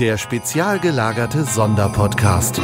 der spezial gelagerte Sonderpodcast.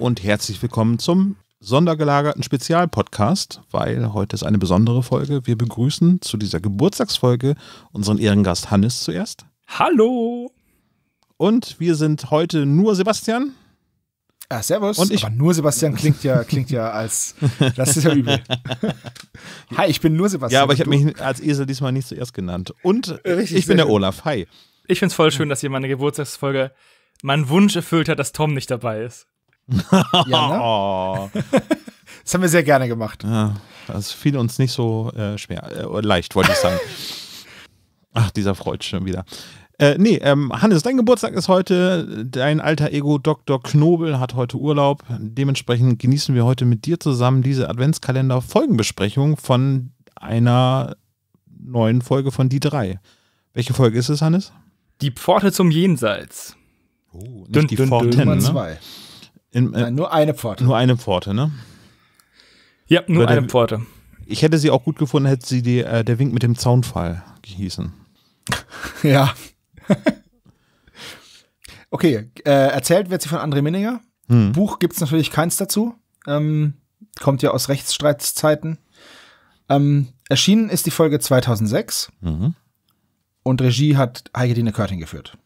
und herzlich willkommen zum sondergelagerten Spezialpodcast, weil heute ist eine besondere Folge. Wir begrüßen zu dieser Geburtstagsfolge unseren Ehrengast Hannes zuerst. Hallo! Und wir sind heute nur Sebastian. Ah, servus. Und ich. Aber nur Sebastian klingt ja, klingt ja als. Das ist ja übel. Hi, ich bin nur Sebastian. Ja, aber ich habe mich als Esel diesmal nicht zuerst genannt. Und Richtig, ich bin der Olaf. Hi. Ich finde es voll schön, dass hier meine Geburtstagsfolge meinen Wunsch erfüllt hat, dass Tom nicht dabei ist. ja, ne? das haben wir sehr gerne gemacht. Ja, das fiel uns nicht so äh, schwer, äh, leicht, wollte ich sagen. Ach, dieser Freud schon wieder. Äh, nee, ähm, Hannes, dein Geburtstag ist heute. Dein alter Ego Dr. Knobel hat heute Urlaub. Dementsprechend genießen wir heute mit dir zusammen diese Adventskalender-Folgenbesprechung von einer neuen Folge von Die 3. Welche Folge ist es, Hannes? Die Pforte zum Jenseits. Oh, nicht dün, die Pforte. Nummer dün, ne? Zwei. In, äh, Nein, nur eine Pforte. Nur eine Pforte, ne? Ja, nur Oder eine der, Pforte. Ich hätte sie auch gut gefunden, hätte sie die, äh, der Wink mit dem Zaunfall gehießen. ja. okay, äh, erzählt wird sie von André Minninger. Hm. Buch gibt es natürlich keins dazu. Ähm, kommt ja aus Rechtsstreitzeiten. Ähm, erschienen ist die Folge 2006. Mhm. Und Regie hat Heike Dine Körting geführt.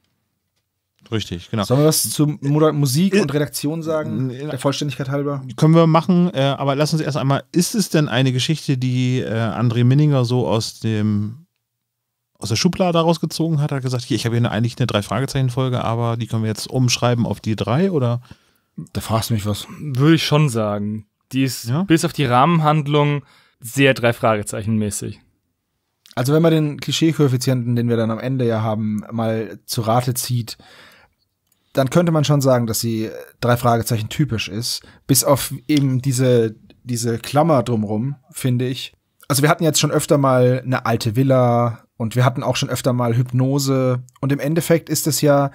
Richtig, genau. Sollen wir was zu äh, Musik äh, und Redaktion sagen, äh, der Vollständigkeit halber? Können wir machen, aber lass uns erst einmal, ist es denn eine Geschichte, die André Minninger so aus dem aus der Schublade rausgezogen hat, Er hat gesagt, hier, ich habe hier eigentlich eine Drei-Fragezeichen-Folge, aber die können wir jetzt umschreiben auf die drei, oder? Da fragst du mich was. Würde ich schon sagen. Die ist ja? bis auf die Rahmenhandlung sehr Drei-Fragezeichen-mäßig. Also wenn man den Klischee-Koeffizienten, den wir dann am Ende ja haben, mal zu Rate zieht, dann könnte man schon sagen, dass sie äh, drei Fragezeichen typisch ist. Bis auf eben diese, diese Klammer drumrum, finde ich. Also wir hatten jetzt schon öfter mal eine alte Villa und wir hatten auch schon öfter mal Hypnose. Und im Endeffekt ist es ja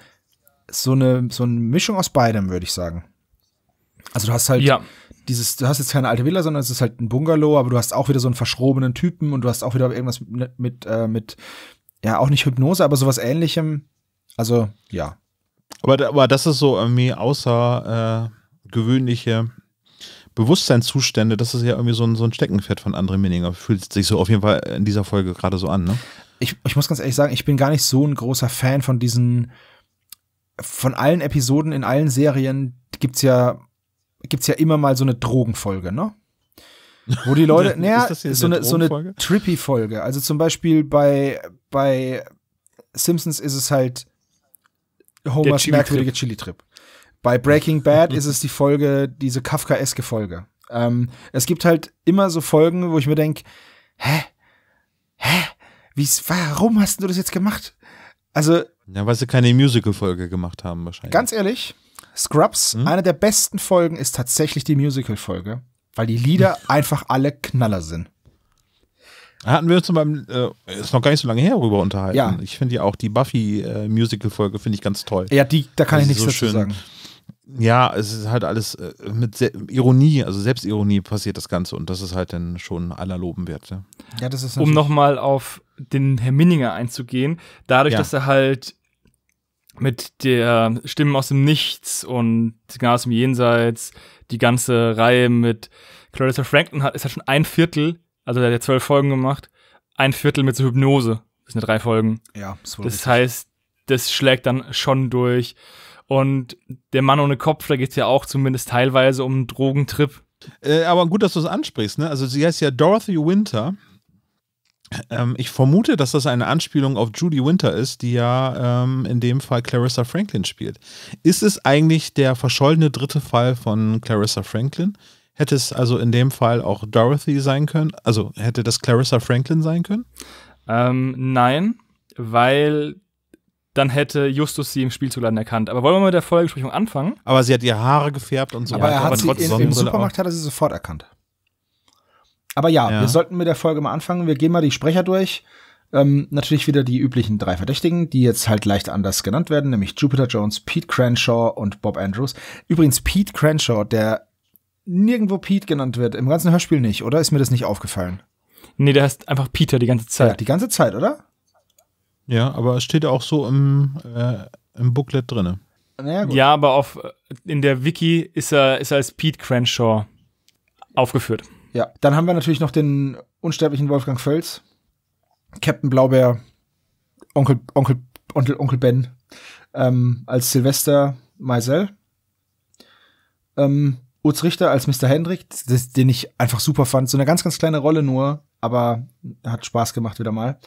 so eine, so eine Mischung aus beidem, würde ich sagen. Also du hast halt ja. dieses, du hast jetzt keine alte Villa, sondern es ist halt ein Bungalow, aber du hast auch wieder so einen verschrobenen Typen und du hast auch wieder irgendwas mit, ne, mit, äh, mit ja, auch nicht Hypnose, aber sowas ähnlichem. Also, ja. Aber, aber das ist so irgendwie außergewöhnliche äh, Bewusstseinszustände. Das ist ja irgendwie so ein, so ein Steckenpferd von André Minninger. Fühlt sich so auf jeden Fall in dieser Folge gerade so an, ne? Ich, ich muss ganz ehrlich sagen, ich bin gar nicht so ein großer Fan von diesen, von allen Episoden in allen Serien gibt's ja, gibt's ja immer mal so eine Drogenfolge, ne? Wo die Leute, naja, so eine, so eine trippy Folge. Also zum Beispiel bei, bei Simpsons ist es halt Homers Chili merkwürdige Chili-Trip. Bei Breaking Bad ist es die Folge, diese Kafkaeske Folge. Ähm, es gibt halt immer so Folgen, wo ich mir denke, hä? Hä? Wie's, warum hast du das jetzt gemacht? Also. Ja, weil sie keine Musical-Folge gemacht haben, wahrscheinlich. Ganz ehrlich, Scrubs, hm? eine der besten Folgen ist tatsächlich die Musical-Folge, weil die Lieder einfach alle Knaller sind. Hatten wir uns beim, äh, ist noch gar nicht so lange her, darüber unterhalten. Ja. Ich finde ja auch die Buffy-Musical-Folge, äh, finde ich ganz toll. Ja, die, da kann also ich nichts so dazu schön, sagen. Ja, es ist halt alles äh, mit Se Ironie, also Selbstironie passiert das Ganze und das ist halt dann schon aller loben wert. Ja, ja das ist Um nochmal auf den Herr Minninger einzugehen, dadurch, ja. dass er halt mit der Stimmen aus dem Nichts und Signal aus dem Jenseits die ganze Reihe mit Clarissa Franklin hat, ist halt schon ein Viertel also der hat ja zwölf Folgen gemacht, ein Viertel mit so Hypnose. Das sind ja drei Folgen. Ja, das, das heißt, das schlägt dann schon durch. Und der Mann ohne Kopf, da geht es ja auch zumindest teilweise um einen Drogentrip. Äh, aber gut, dass du es ansprichst, ne? Also sie heißt ja Dorothy Winter. Ähm, ich vermute, dass das eine Anspielung auf Judy Winter ist, die ja ähm, in dem Fall Clarissa Franklin spielt. Ist es eigentlich der verschollene dritte Fall von Clarissa Franklin? Hätte es also in dem Fall auch Dorothy sein können? Also hätte das Clarissa Franklin sein können? Ähm, nein, weil dann hätte Justus sie im Spielzuladen erkannt. Aber wollen wir mit der Folgebesprechung anfangen? Aber sie hat ihre Haare gefärbt und so. Aber, ja, er hat aber sie in, im Supermarkt hat er sie sofort erkannt. Aber ja, ja, wir sollten mit der Folge mal anfangen. Wir gehen mal die Sprecher durch. Ähm, natürlich wieder die üblichen drei Verdächtigen, die jetzt halt leicht anders genannt werden, nämlich Jupiter Jones, Pete Crenshaw und Bob Andrews. Übrigens Pete Crenshaw, der nirgendwo Pete genannt wird. Im ganzen Hörspiel nicht, oder? Ist mir das nicht aufgefallen? Nee, der heißt einfach Peter die ganze Zeit. Ja, die ganze Zeit, oder? Ja, aber es steht ja auch so im, äh, im Booklet drin. Ja, ja, aber auf, äh, in der Wiki ist er, ist er als Pete Crenshaw aufgeführt. Ja, dann haben wir natürlich noch den unsterblichen Wolfgang Völz, Captain Blaubeer, Onkel, Onkel, Onkel, Onkel Ben, ähm, als Silvester Meisel. Ähm, Utz Richter als Mr. Hendrick, das, den ich einfach super fand. So eine ganz, ganz kleine Rolle nur, aber hat Spaß gemacht wieder mal.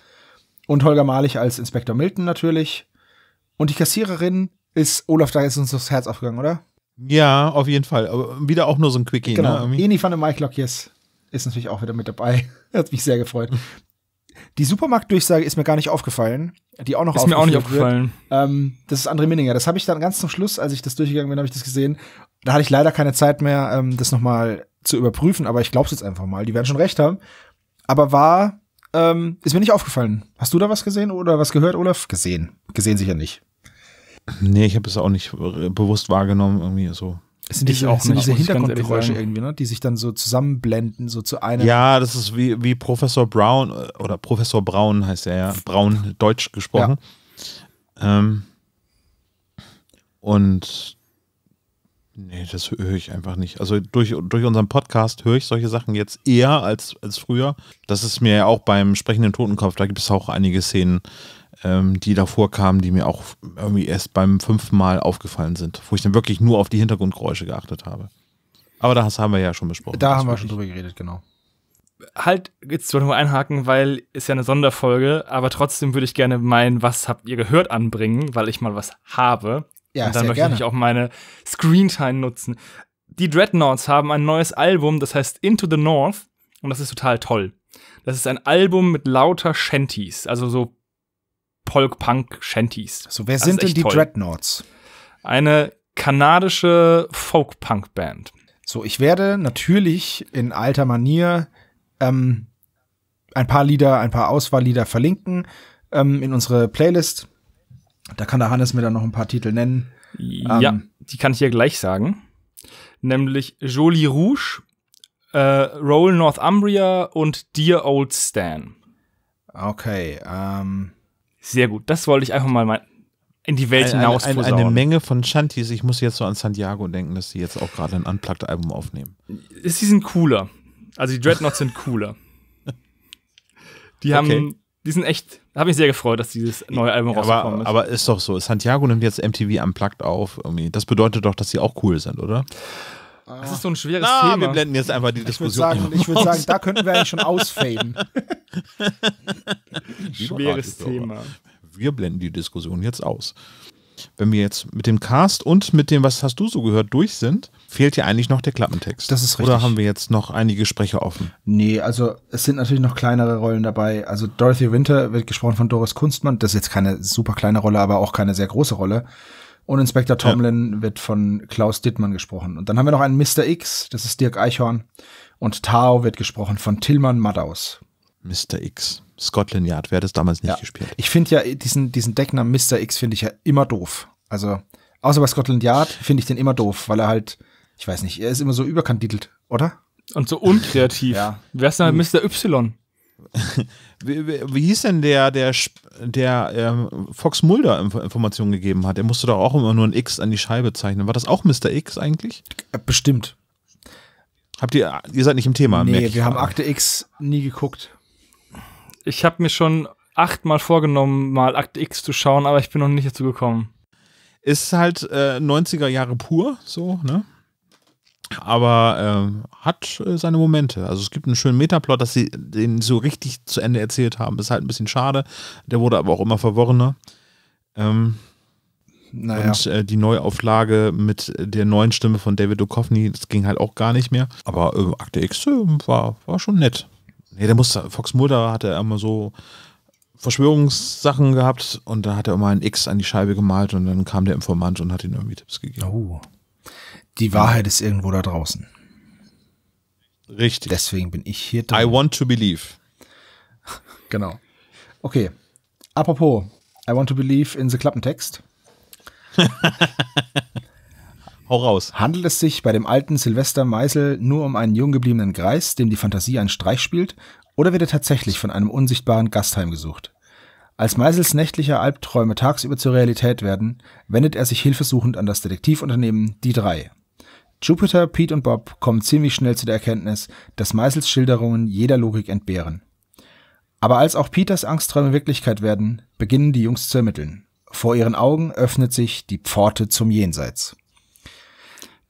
Und Holger Malich als Inspektor Milton natürlich. Und die Kassiererin ist, Olaf, da ist uns das Herz aufgegangen, oder? Ja, auf jeden Fall. Aber wieder auch nur so ein Quickie. Ne? Genau. Ne? Eni van der Mike Yes ist natürlich auch wieder mit dabei. hat mich sehr gefreut. Die Supermarktdurchsage ist mir gar nicht aufgefallen. Die auch noch ist mir auch nicht aufgefallen. Ähm, das ist André Minninger. Das habe ich dann ganz zum Schluss, als ich das durchgegangen bin, habe ich das gesehen. Da hatte ich leider keine Zeit mehr, ähm, das nochmal zu überprüfen, aber ich glaube es jetzt einfach mal. Die werden schon recht haben. Aber war, ähm, ist mir nicht aufgefallen. Hast du da was gesehen oder was gehört, Olaf? Gesehen. Gesehen sicher nicht. Nee, ich habe es auch nicht bewusst wahrgenommen, irgendwie so. Es sind diese, auch sind diese Hintergrundgeräusche irgendwie, ne? die sich dann so zusammenblenden, so zu einer. Ja, das ist wie, wie Professor Brown äh, oder Professor Braun heißt er ja, Braun deutsch gesprochen. Ja. Ähm, und Nee, das höre ich einfach nicht. Also durch, durch unseren Podcast höre ich solche Sachen jetzt eher als, als früher. Das ist mir ja auch beim sprechenden Totenkopf, da gibt es auch einige Szenen, ähm, die davor kamen, die mir auch irgendwie erst beim fünften Mal aufgefallen sind, wo ich dann wirklich nur auf die Hintergrundgeräusche geachtet habe. Aber das haben wir ja schon besprochen. Da haben wir schon drüber geredet, genau. Halt, jetzt wollte ich mal einhaken, weil ist ja eine Sonderfolge, aber trotzdem würde ich gerne meinen, was habt ihr gehört anbringen, weil ich mal was habe. Ja, Und dann möchte gerne. ich auch meine Screentime nutzen. Die Dreadnoughts haben ein neues Album, das heißt Into the North. Und das ist total toll. Das ist ein Album mit lauter Shanties, also so polk punk shanties So, wer das sind denn die toll. Dreadnoughts? Eine kanadische Folk-Punk-Band. So, ich werde natürlich in alter Manier ähm, ein paar Lieder, ein paar Auswahllieder verlinken ähm, in unsere Playlist da kann der Hannes mir dann noch ein paar Titel nennen. Ja, ähm, die kann ich ja gleich sagen. Nämlich Jolie Rouge, äh, Roll Northumbria und Dear Old Stan. Okay. Ähm, Sehr gut. Das wollte ich einfach mal in die Welt hinaus eine, eine, eine Menge von Shanties. Ich muss jetzt so an Santiago denken, dass sie jetzt auch gerade ein Unplugged-Album aufnehmen. Sie sind cooler. Also die Dreadnoughts sind cooler. Die haben okay die sind echt, da habe mich sehr gefreut, dass dieses neue Album ja, rausgekommen ist. Aber ist doch so, Santiago nimmt jetzt MTV Unplugged auf irgendwie. Das bedeutet doch, dass sie auch cool sind, oder? Ah. Das ist so ein schweres Na, Thema. Wir blenden jetzt einfach die ich Diskussion. sagen, ich würde sagen, da könnten wir eigentlich schon ausfaden. schweres Thema. Wir blenden die Diskussion jetzt aus wenn wir jetzt mit dem Cast und mit dem, was hast du so gehört, durch sind, fehlt ja eigentlich noch der Klappentext. Das ist richtig. Oder haben wir jetzt noch einige Sprecher offen? Nee, also es sind natürlich noch kleinere Rollen dabei. Also Dorothy Winter wird gesprochen von Doris Kunstmann. Das ist jetzt keine super kleine Rolle, aber auch keine sehr große Rolle. Und Inspector Tomlin ja. wird von Klaus Dittmann gesprochen. Und dann haben wir noch einen Mr. X, das ist Dirk Eichhorn. Und Tao wird gesprochen von Tilman Maddaus. Mr. X. Scotland Yard, wer hat das damals nicht ja. gespielt? Ich finde ja diesen, diesen Decknamen Mr. X finde ich ja immer doof. Also, außer bei Scotland Yard finde ich den immer doof, weil er halt, ich weiß nicht, er ist immer so überkandidelt, oder? Und so unkreativ. ja. Wer ist denn Mr. Hm. Y? wie, wie, wie, hieß denn der, der, der ähm, Fox Mulder Informationen gegeben hat? Er musste doch auch immer nur ein X an die Scheibe zeichnen. War das auch Mr. X eigentlich? Äh, bestimmt. Habt ihr, ihr seid nicht im Thema. Nee, wir haben Akte X nie geguckt ich habe mir schon achtmal vorgenommen, mal Akt X zu schauen, aber ich bin noch nicht dazu gekommen. Ist halt äh, 90er Jahre pur, so, ne? Aber äh, hat äh, seine Momente. Also es gibt einen schönen Metaplot, dass sie den so richtig zu Ende erzählt haben. Ist halt ein bisschen schade. Der wurde aber auch immer verworrener. Ähm, naja. Und äh, die Neuauflage mit der neuen Stimme von David Duchovny, das ging halt auch gar nicht mehr. Aber äh, Akte X äh, war, war schon nett. Nee, der muss, Fox Mulder hat er immer so Verschwörungssachen gehabt und da hat er immer ein X an die Scheibe gemalt und dann kam der Informant und hat ihm irgendwie Tipps gegeben. Oh. Die Wahrheit ist irgendwo da draußen. Richtig. Deswegen bin ich hier drin. I want to believe. Genau. Okay. Apropos, I want to believe in the Klappentext. Hau raus. Handelt es sich bei dem alten Silvester Meisel nur um einen jung gebliebenen Greis, dem die Fantasie einen Streich spielt, oder wird er tatsächlich von einem unsichtbaren Gast heimgesucht? Als Meisels nächtliche Albträume tagsüber zur Realität werden, wendet er sich hilfesuchend an das Detektivunternehmen Die Drei. Jupiter, Pete und Bob kommen ziemlich schnell zu der Erkenntnis, dass Meisels Schilderungen jeder Logik entbehren. Aber als auch Peters Angstträume Wirklichkeit werden, beginnen die Jungs zu ermitteln. Vor ihren Augen öffnet sich die Pforte zum Jenseits.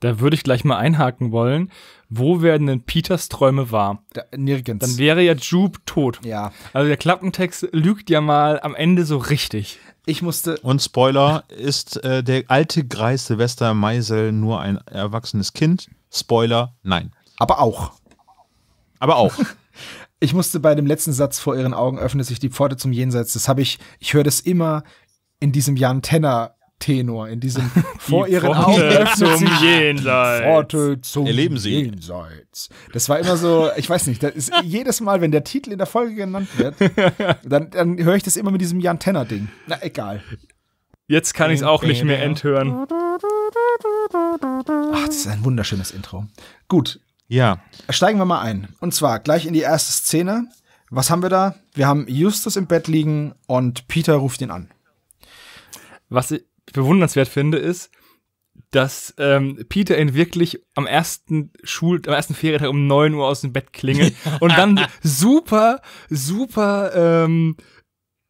Da würde ich gleich mal einhaken wollen. Wo werden denn Peters Träume wahr? Da, nirgends. Dann wäre ja Jupe tot. Ja. Also der Klappentext lügt ja mal am Ende so richtig. Ich musste. Und Spoiler ist äh, der alte Greis Silvester Meisel nur ein erwachsenes Kind? Spoiler, nein. Aber auch. Aber auch. ich musste bei dem letzten Satz vor ihren Augen öffnet sich die Pforte zum Jenseits. Das habe ich, ich höre das immer in diesem Jan Tenner Tenor in diesem vor ihren Pforte Augen öffnet sich jenseits. Pforte zum Erleben Sie. Jenseits. Das war immer so, ich weiß nicht, das ist jedes Mal, wenn der Titel in der Folge genannt wird, dann, dann höre ich das immer mit diesem Jan Tenner Ding. Na egal. Jetzt kann ich es auch nicht mehr enthören. Ach, das ist ein wunderschönes Intro. Gut. Ja. Steigen wir mal ein. Und zwar gleich in die erste Szene. Was haben wir da? Wir haben Justus im Bett liegen und Peter ruft ihn an. Was, bewundernswert finde, ist, dass ähm, Peter ihn wirklich am ersten Schul am ersten Ferientag um 9 Uhr aus dem Bett klingelt und dann super, super ähm,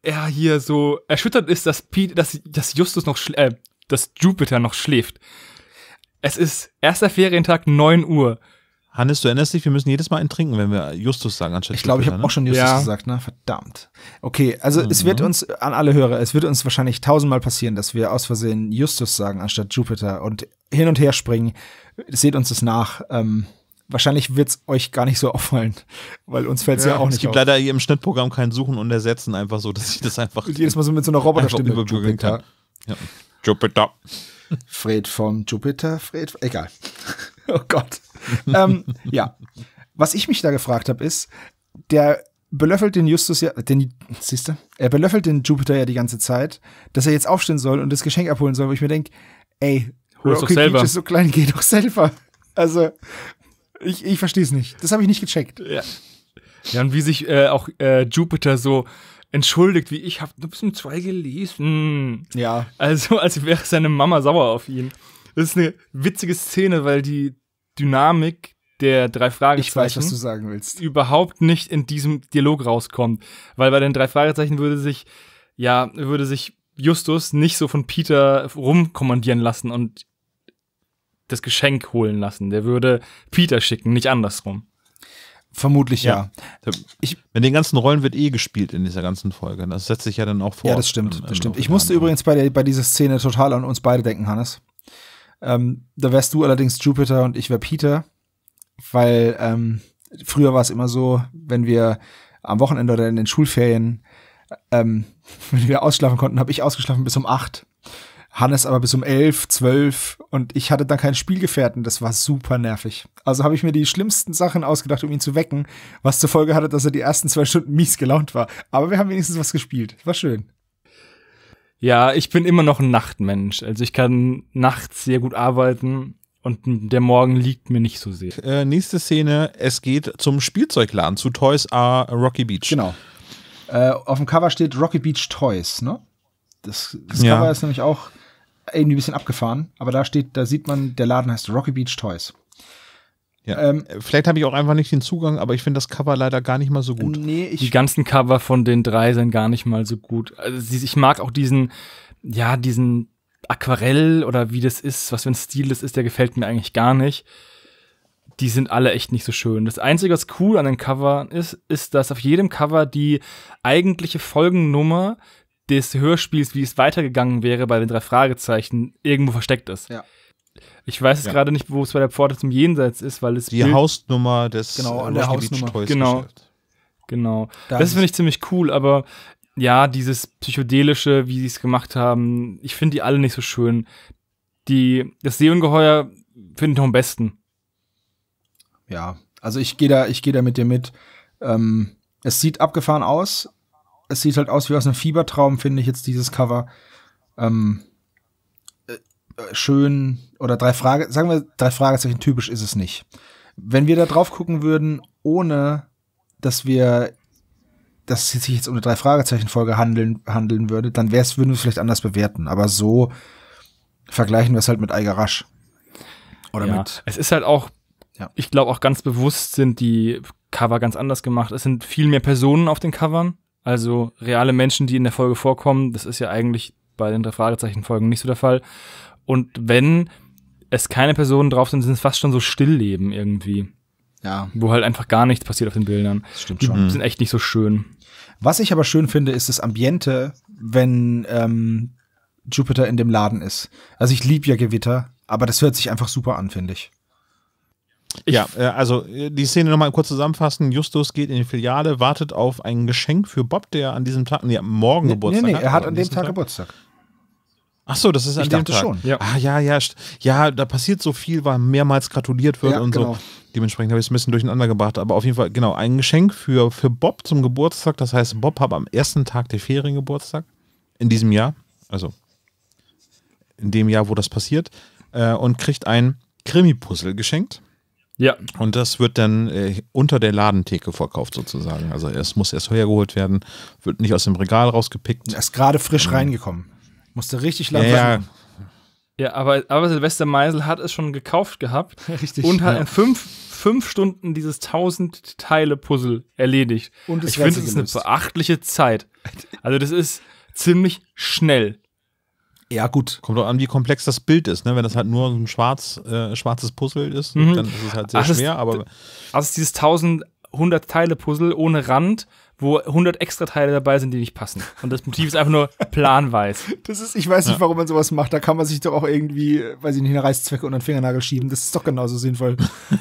ja, hier so erschüttert ist, dass Pete, dass, dass Justus noch äh, dass Jupiter noch schläft. Es ist erster Ferientag 9 Uhr. Hannes, du erinnerst dich, wir müssen jedes Mal einen trinken, wenn wir Justus sagen, anstatt Ich glaube, ich habe ne? auch schon Justus ja. gesagt, ne? Verdammt. Okay, also mhm. es wird mhm. uns, an alle Hörer, es wird uns wahrscheinlich tausendmal passieren, dass wir aus Versehen Justus sagen, anstatt Jupiter und hin und her springen. Seht uns das nach. Ähm, wahrscheinlich wird es euch gar nicht so auffallen, weil uns fällt es ja, ja, auch nicht auf. Es gibt leider hier im Schnittprogramm kein Suchen und Ersetzen, einfach so, dass ich das einfach. jedes Mal so mit so einer Roboterstimme überbügeln kann. Ja. Jupiter. Fred von Jupiter, Fred, egal. Oh Gott. ähm, ja, was ich mich da gefragt habe, ist, der belöffelt den Justus ja, den, du, er belöffelt den Jupiter ja die ganze Zeit, dass er jetzt aufstehen soll und das Geschenk abholen soll, wo ich mir denke, ey, Rocky Beach ist so klein, geh doch selber. Also, ich, ich verstehe es nicht. Das habe ich nicht gecheckt. Ja. ja, und wie sich äh, auch äh, Jupiter so entschuldigt, wie ich habe nur bis um zwei gelesen. Ja. Also, als wäre seine Mama sauer auf ihn. Das ist eine witzige Szene, weil die Dynamik der drei Fragezeichen. Ich weiß, was du sagen willst. Überhaupt nicht in diesem Dialog rauskommt. Weil bei den drei Fragezeichen würde sich, ja, würde sich Justus nicht so von Peter rumkommandieren lassen und das Geschenk holen lassen. Der würde Peter schicken, nicht andersrum. Vermutlich ja. ja. Ich, Mit den ganzen Rollen wird eh gespielt in dieser ganzen Folge. Das setzt sich ja dann auch vor. Ja, das stimmt. Im, im das stimmt. Ich musste übrigens bei, der, bei dieser Szene total an uns beide denken, Hannes. Ähm, da wärst du allerdings Jupiter und ich wäre Peter, weil ähm, früher war es immer so, wenn wir am Wochenende oder in den Schulferien, ähm, wenn wir ausschlafen konnten, habe ich ausgeschlafen bis um acht. Hannes aber bis um elf, zwölf und ich hatte dann keinen Spielgefährten. Das war super nervig. Also habe ich mir die schlimmsten Sachen ausgedacht, um ihn zu wecken, was zur Folge hatte, dass er die ersten zwei Stunden mies gelaunt war. Aber wir haben wenigstens was gespielt. War schön. Ja, ich bin immer noch ein Nachtmensch. Also ich kann nachts sehr gut arbeiten und der Morgen liegt mir nicht so sehr. Äh, nächste Szene, es geht zum Spielzeugladen, zu Toys R Rocky Beach. Genau. Äh, auf dem Cover steht Rocky Beach Toys, ne? Das, das ja. Cover ist nämlich auch irgendwie ein bisschen abgefahren, aber da steht, da sieht man, der Laden heißt Rocky Beach Toys. Ja. Ähm, äh, Vielleicht habe ich auch einfach nicht den Zugang, aber ich finde das Cover leider gar nicht mal so gut. Nee, ich die ganzen Cover von den drei sind gar nicht mal so gut. Also ich mag auch diesen, ja, diesen Aquarell oder wie das ist, was für ein Stil das ist, der gefällt mir eigentlich gar nicht. Die sind alle echt nicht so schön. Das Einzige, was cool an den Cover ist, ist, dass auf jedem Cover die eigentliche Folgennummer des Hörspiels, wie es weitergegangen wäre bei den drei Fragezeichen, irgendwo versteckt ist. Ja. Ich weiß es ja. gerade nicht, wo es bei der Pforte zum Jenseits ist, weil es. Die Bild Hausnummer des genau, an der Hausnummer. Genau. Genau. das finde ich ziemlich cool, aber ja, dieses psychedelische, wie sie es gemacht haben, ich finde die alle nicht so schön. Die, das Seeungeheuer finde ich noch am besten. Ja, also ich gehe da, ich gehe da mit dir mit. Ähm, es sieht abgefahren aus. Es sieht halt aus wie aus einem Fiebertraum, finde ich jetzt dieses Cover. Ähm, schön oder drei Frage, sagen wir drei Fragezeichen typisch ist es nicht. Wenn wir da drauf gucken würden, ohne dass wir, dass es sich jetzt um eine drei Fragezeichen Folge handeln, handeln würde, dann wär's, würden wir es vielleicht anders bewerten. Aber so vergleichen wir es halt mit Algarasch. Oder ja, mit. Es ist halt auch, ja. ich glaube auch ganz bewusst sind die Cover ganz anders gemacht. Es sind viel mehr Personen auf den Covern. Also reale Menschen, die in der Folge vorkommen. Das ist ja eigentlich bei den drei Fragezeichen Folgen nicht so der Fall. Und wenn es keine Personen drauf sind, sind es fast schon so Stillleben irgendwie. Ja. Wo halt einfach gar nichts passiert auf den Bildern. Das stimmt Die schon. sind echt nicht so schön. Was ich aber schön finde, ist das Ambiente, wenn ähm, Jupiter in dem Laden ist. Also ich liebe ja Gewitter, aber das hört sich einfach super an, finde ich. Ich ja, äh, also äh, die Szene nochmal kurz zusammenfassen. Justus geht in die Filiale, wartet auf ein Geschenk für Bob, der an diesem Tag, nee, morgen Geburtstag hat. nee, Nee, er hat an dem Tag, Tag Geburtstag. Ach so, das ist an ich dem Tag. schon. Ja. Ah, ja, ja, ja, da passiert so viel, weil mehrmals gratuliert wird ja, und genau. so. Dementsprechend habe ich es ein bisschen durcheinander gebracht. Aber auf jeden Fall, genau, ein Geschenk für, für Bob zum Geburtstag. Das heißt, Bob habe am ersten Tag der Ferien Geburtstag in diesem Jahr, also in dem Jahr, wo das passiert, äh, und kriegt ein Krimi-Puzzle geschenkt. Ja. Und das wird dann äh, unter der Ladentheke verkauft sozusagen. Also es muss erst hergeholt werden, wird nicht aus dem Regal rausgepickt. Er ist gerade frisch ähm, reingekommen. Musste richtig lang ja, ja, aber, aber Silvester Meisel hat es schon gekauft gehabt Richtig, und hat ja. in fünf, fünf Stunden dieses 1000 Teile Puzzle erledigt. Und ich finde, das ist eine beachtliche Zeit. Also das ist ziemlich schnell. Ja, gut. Kommt auch an, wie komplex das Bild ist. Ne? Wenn das halt nur ein schwarz, äh, schwarzes Puzzle ist, mhm. dann ist es halt sehr Ach, schwer. Das, aber also dieses 1000 Teile Puzzle ohne Rand wo 100 extra Teile dabei sind, die nicht passen. Und das Motiv ist einfach nur planweiß. Das ist, ich weiß nicht, ja. warum man sowas macht. Da kann man sich doch auch irgendwie, weiß ich nicht, eine Reißzwecke unter den Fingernagel schieben. Das ist doch genauso sinnvoll.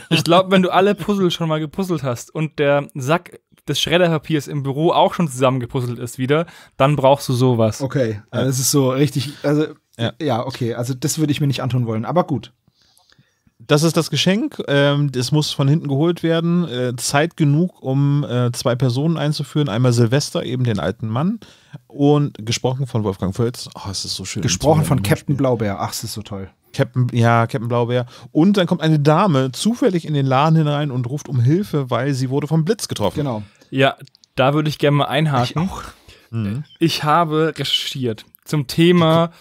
Ich glaube, wenn du alle Puzzle schon mal gepuzzelt hast und der Sack des Schredderpapiers im Büro auch schon zusammengepuzzelt ist wieder, dann brauchst du sowas. Okay, also das ist so richtig, also ja, ja okay, also das würde ich mir nicht antun wollen, aber gut das ist das Geschenk. Ähm, es muss von hinten geholt werden. Äh, Zeit genug, um äh, zwei Personen einzuführen. Einmal Silvester, eben den alten Mann. Und gesprochen von Wolfgang Völz. Ach, es ist so schön. Gesprochen von Captain Blaubeer. Ach, es ist so toll. Captain, ja, Captain Blaubeer. Und dann kommt eine Dame zufällig in den Laden hinein und ruft um Hilfe, weil sie wurde vom Blitz getroffen. Genau. Ja, da würde ich gerne mal einhaken. Ich auch. Mhm. Ich habe recherchiert zum Thema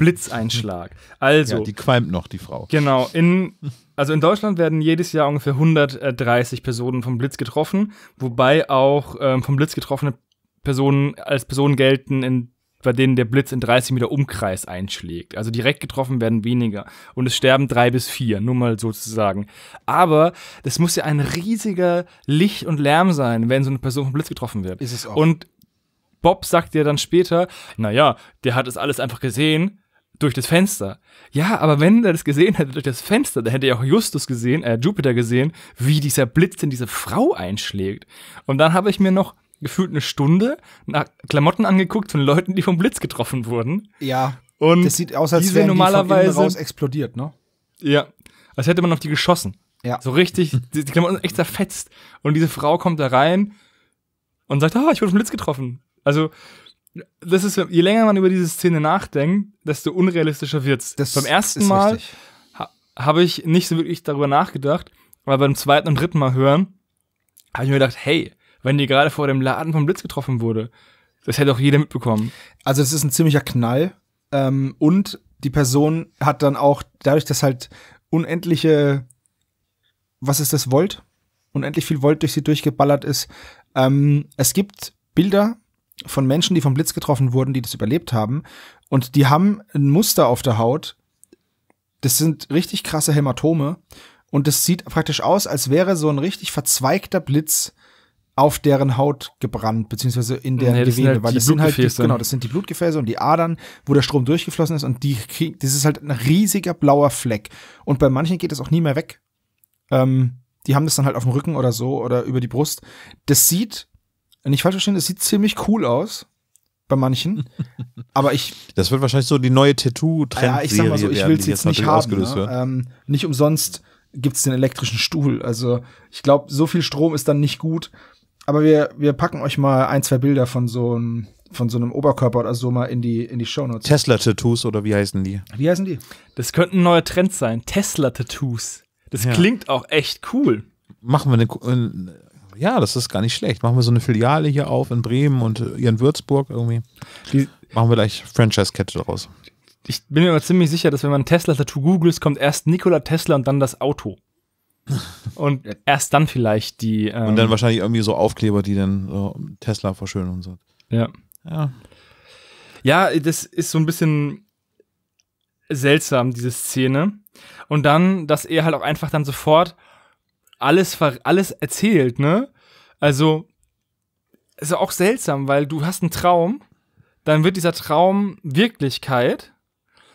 Blitzeinschlag. Also. Ja, die qualmt noch, die Frau. Genau. In, also in Deutschland werden jedes Jahr ungefähr 130 Personen vom Blitz getroffen, wobei auch ähm, vom Blitz getroffene Personen als Personen gelten, in, bei denen der Blitz in 30 Meter Umkreis einschlägt. Also direkt getroffen werden weniger. Und es sterben drei bis vier, nur mal sozusagen. Aber das muss ja ein riesiger Licht und Lärm sein, wenn so eine Person vom Blitz getroffen wird. Ist es auch. Und Bob sagt dir dann später, naja, der hat es alles einfach gesehen, durch das Fenster. Ja, aber wenn er das gesehen hätte durch das Fenster, dann hätte ja auch Justus gesehen, äh, Jupiter gesehen, wie dieser Blitz denn diese Frau einschlägt. Und dann habe ich mir noch gefühlt eine Stunde nach Klamotten angeguckt von Leuten, die vom Blitz getroffen wurden. Ja. Und das sieht aus, als wären normalerweise die von raus explodiert, ne? Ja. Als hätte man auf die geschossen. Ja. So richtig, die, die Klamotten sind echt zerfetzt. Und diese Frau kommt da rein und sagt, ah, ich wurde vom Blitz getroffen. Also, das ist, je länger man über diese Szene nachdenkt, desto unrealistischer wird's. Das beim ersten Mal ha, habe ich nicht so wirklich darüber nachgedacht, weil beim zweiten und dritten Mal hören, habe ich mir gedacht, hey, wenn die gerade vor dem Laden vom Blitz getroffen wurde, das hätte auch jeder mitbekommen. Also es ist ein ziemlicher Knall ähm, und die Person hat dann auch, dadurch, dass halt unendliche, was ist das, Volt? Unendlich viel Volt durch sie durchgeballert ist. Ähm, es gibt Bilder von Menschen, die vom Blitz getroffen wurden, die das überlebt haben. Und die haben ein Muster auf der Haut. Das sind richtig krasse Hämatome. Und das sieht praktisch aus, als wäre so ein richtig verzweigter Blitz auf deren Haut gebrannt, beziehungsweise in deren nee, Gewebe, halt weil das sind halt die, genau, das sind die Blutgefäße und die Adern, wo der Strom durchgeflossen ist und die das ist halt ein riesiger blauer Fleck. Und bei manchen geht das auch nie mehr weg. Ähm, die haben das dann halt auf dem Rücken oder so oder über die Brust. Das sieht nicht falsch verstehen, es sieht ziemlich cool aus bei manchen. Aber ich. Das wird wahrscheinlich so die neue Tattoo-Trend. Ja, ich sag mal so, ich will es jetzt nicht haben. Ne? Ähm, nicht umsonst gibt es den elektrischen Stuhl. Also ich glaube, so viel Strom ist dann nicht gut. Aber wir, wir packen euch mal ein, zwei Bilder von so einem von so einem Oberkörper oder so mal in die, in die Shownotes. Tesla-Tattoos oder wie heißen die? Wie heißen die? Das könnten ein neuer Trend sein. Tesla-Tattoos. Das ja. klingt auch echt cool. Machen wir eine, äh, ja, das ist gar nicht schlecht. Machen wir so eine Filiale hier auf in Bremen und äh, hier in Würzburg irgendwie. Die, Machen wir gleich Franchise-Kette daraus. Ich bin mir aber ziemlich sicher, dass wenn man Tesla dazu googelt, kommt erst Nikola Tesla und dann das Auto. Und erst dann vielleicht die. Ähm, und dann wahrscheinlich irgendwie so Aufkleber, die dann so äh, Tesla verschönern und so. Ja. Ja. Ja, das ist so ein bisschen seltsam, diese Szene. Und dann, dass er halt auch einfach dann sofort alles, alles erzählt, ne? Also, ist auch seltsam, weil du hast einen Traum, dann wird dieser Traum Wirklichkeit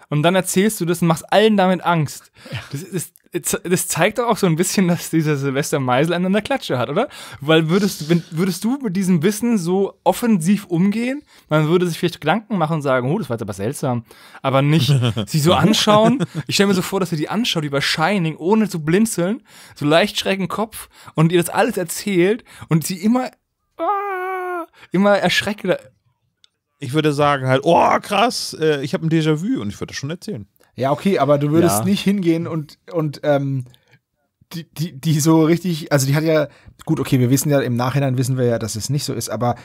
und dann erzählst du das und machst allen damit Angst. Ja. Das ist das zeigt doch auch so ein bisschen, dass dieser Silvester Meisel einen an der Klatsche hat, oder? Weil würdest, wenn, würdest du mit diesem Wissen so offensiv umgehen, man würde sich vielleicht Gedanken machen und sagen, oh, das war jetzt aber seltsam. Aber nicht sie so anschauen. Ich stelle mir so vor, dass ihr die anschaut über Shining, ohne zu blinzeln, so leicht schrägen Kopf und ihr das alles erzählt und sie immer, ah, immer erschreckt. Ich würde sagen halt, oh krass, äh, ich habe ein Déjà-vu und ich würde das schon erzählen. Ja, okay, aber du würdest ja. nicht hingehen und, und ähm, die, die, die so richtig, also die hat ja, gut, okay, wir wissen ja, im Nachhinein wissen wir ja, dass es nicht so ist, aber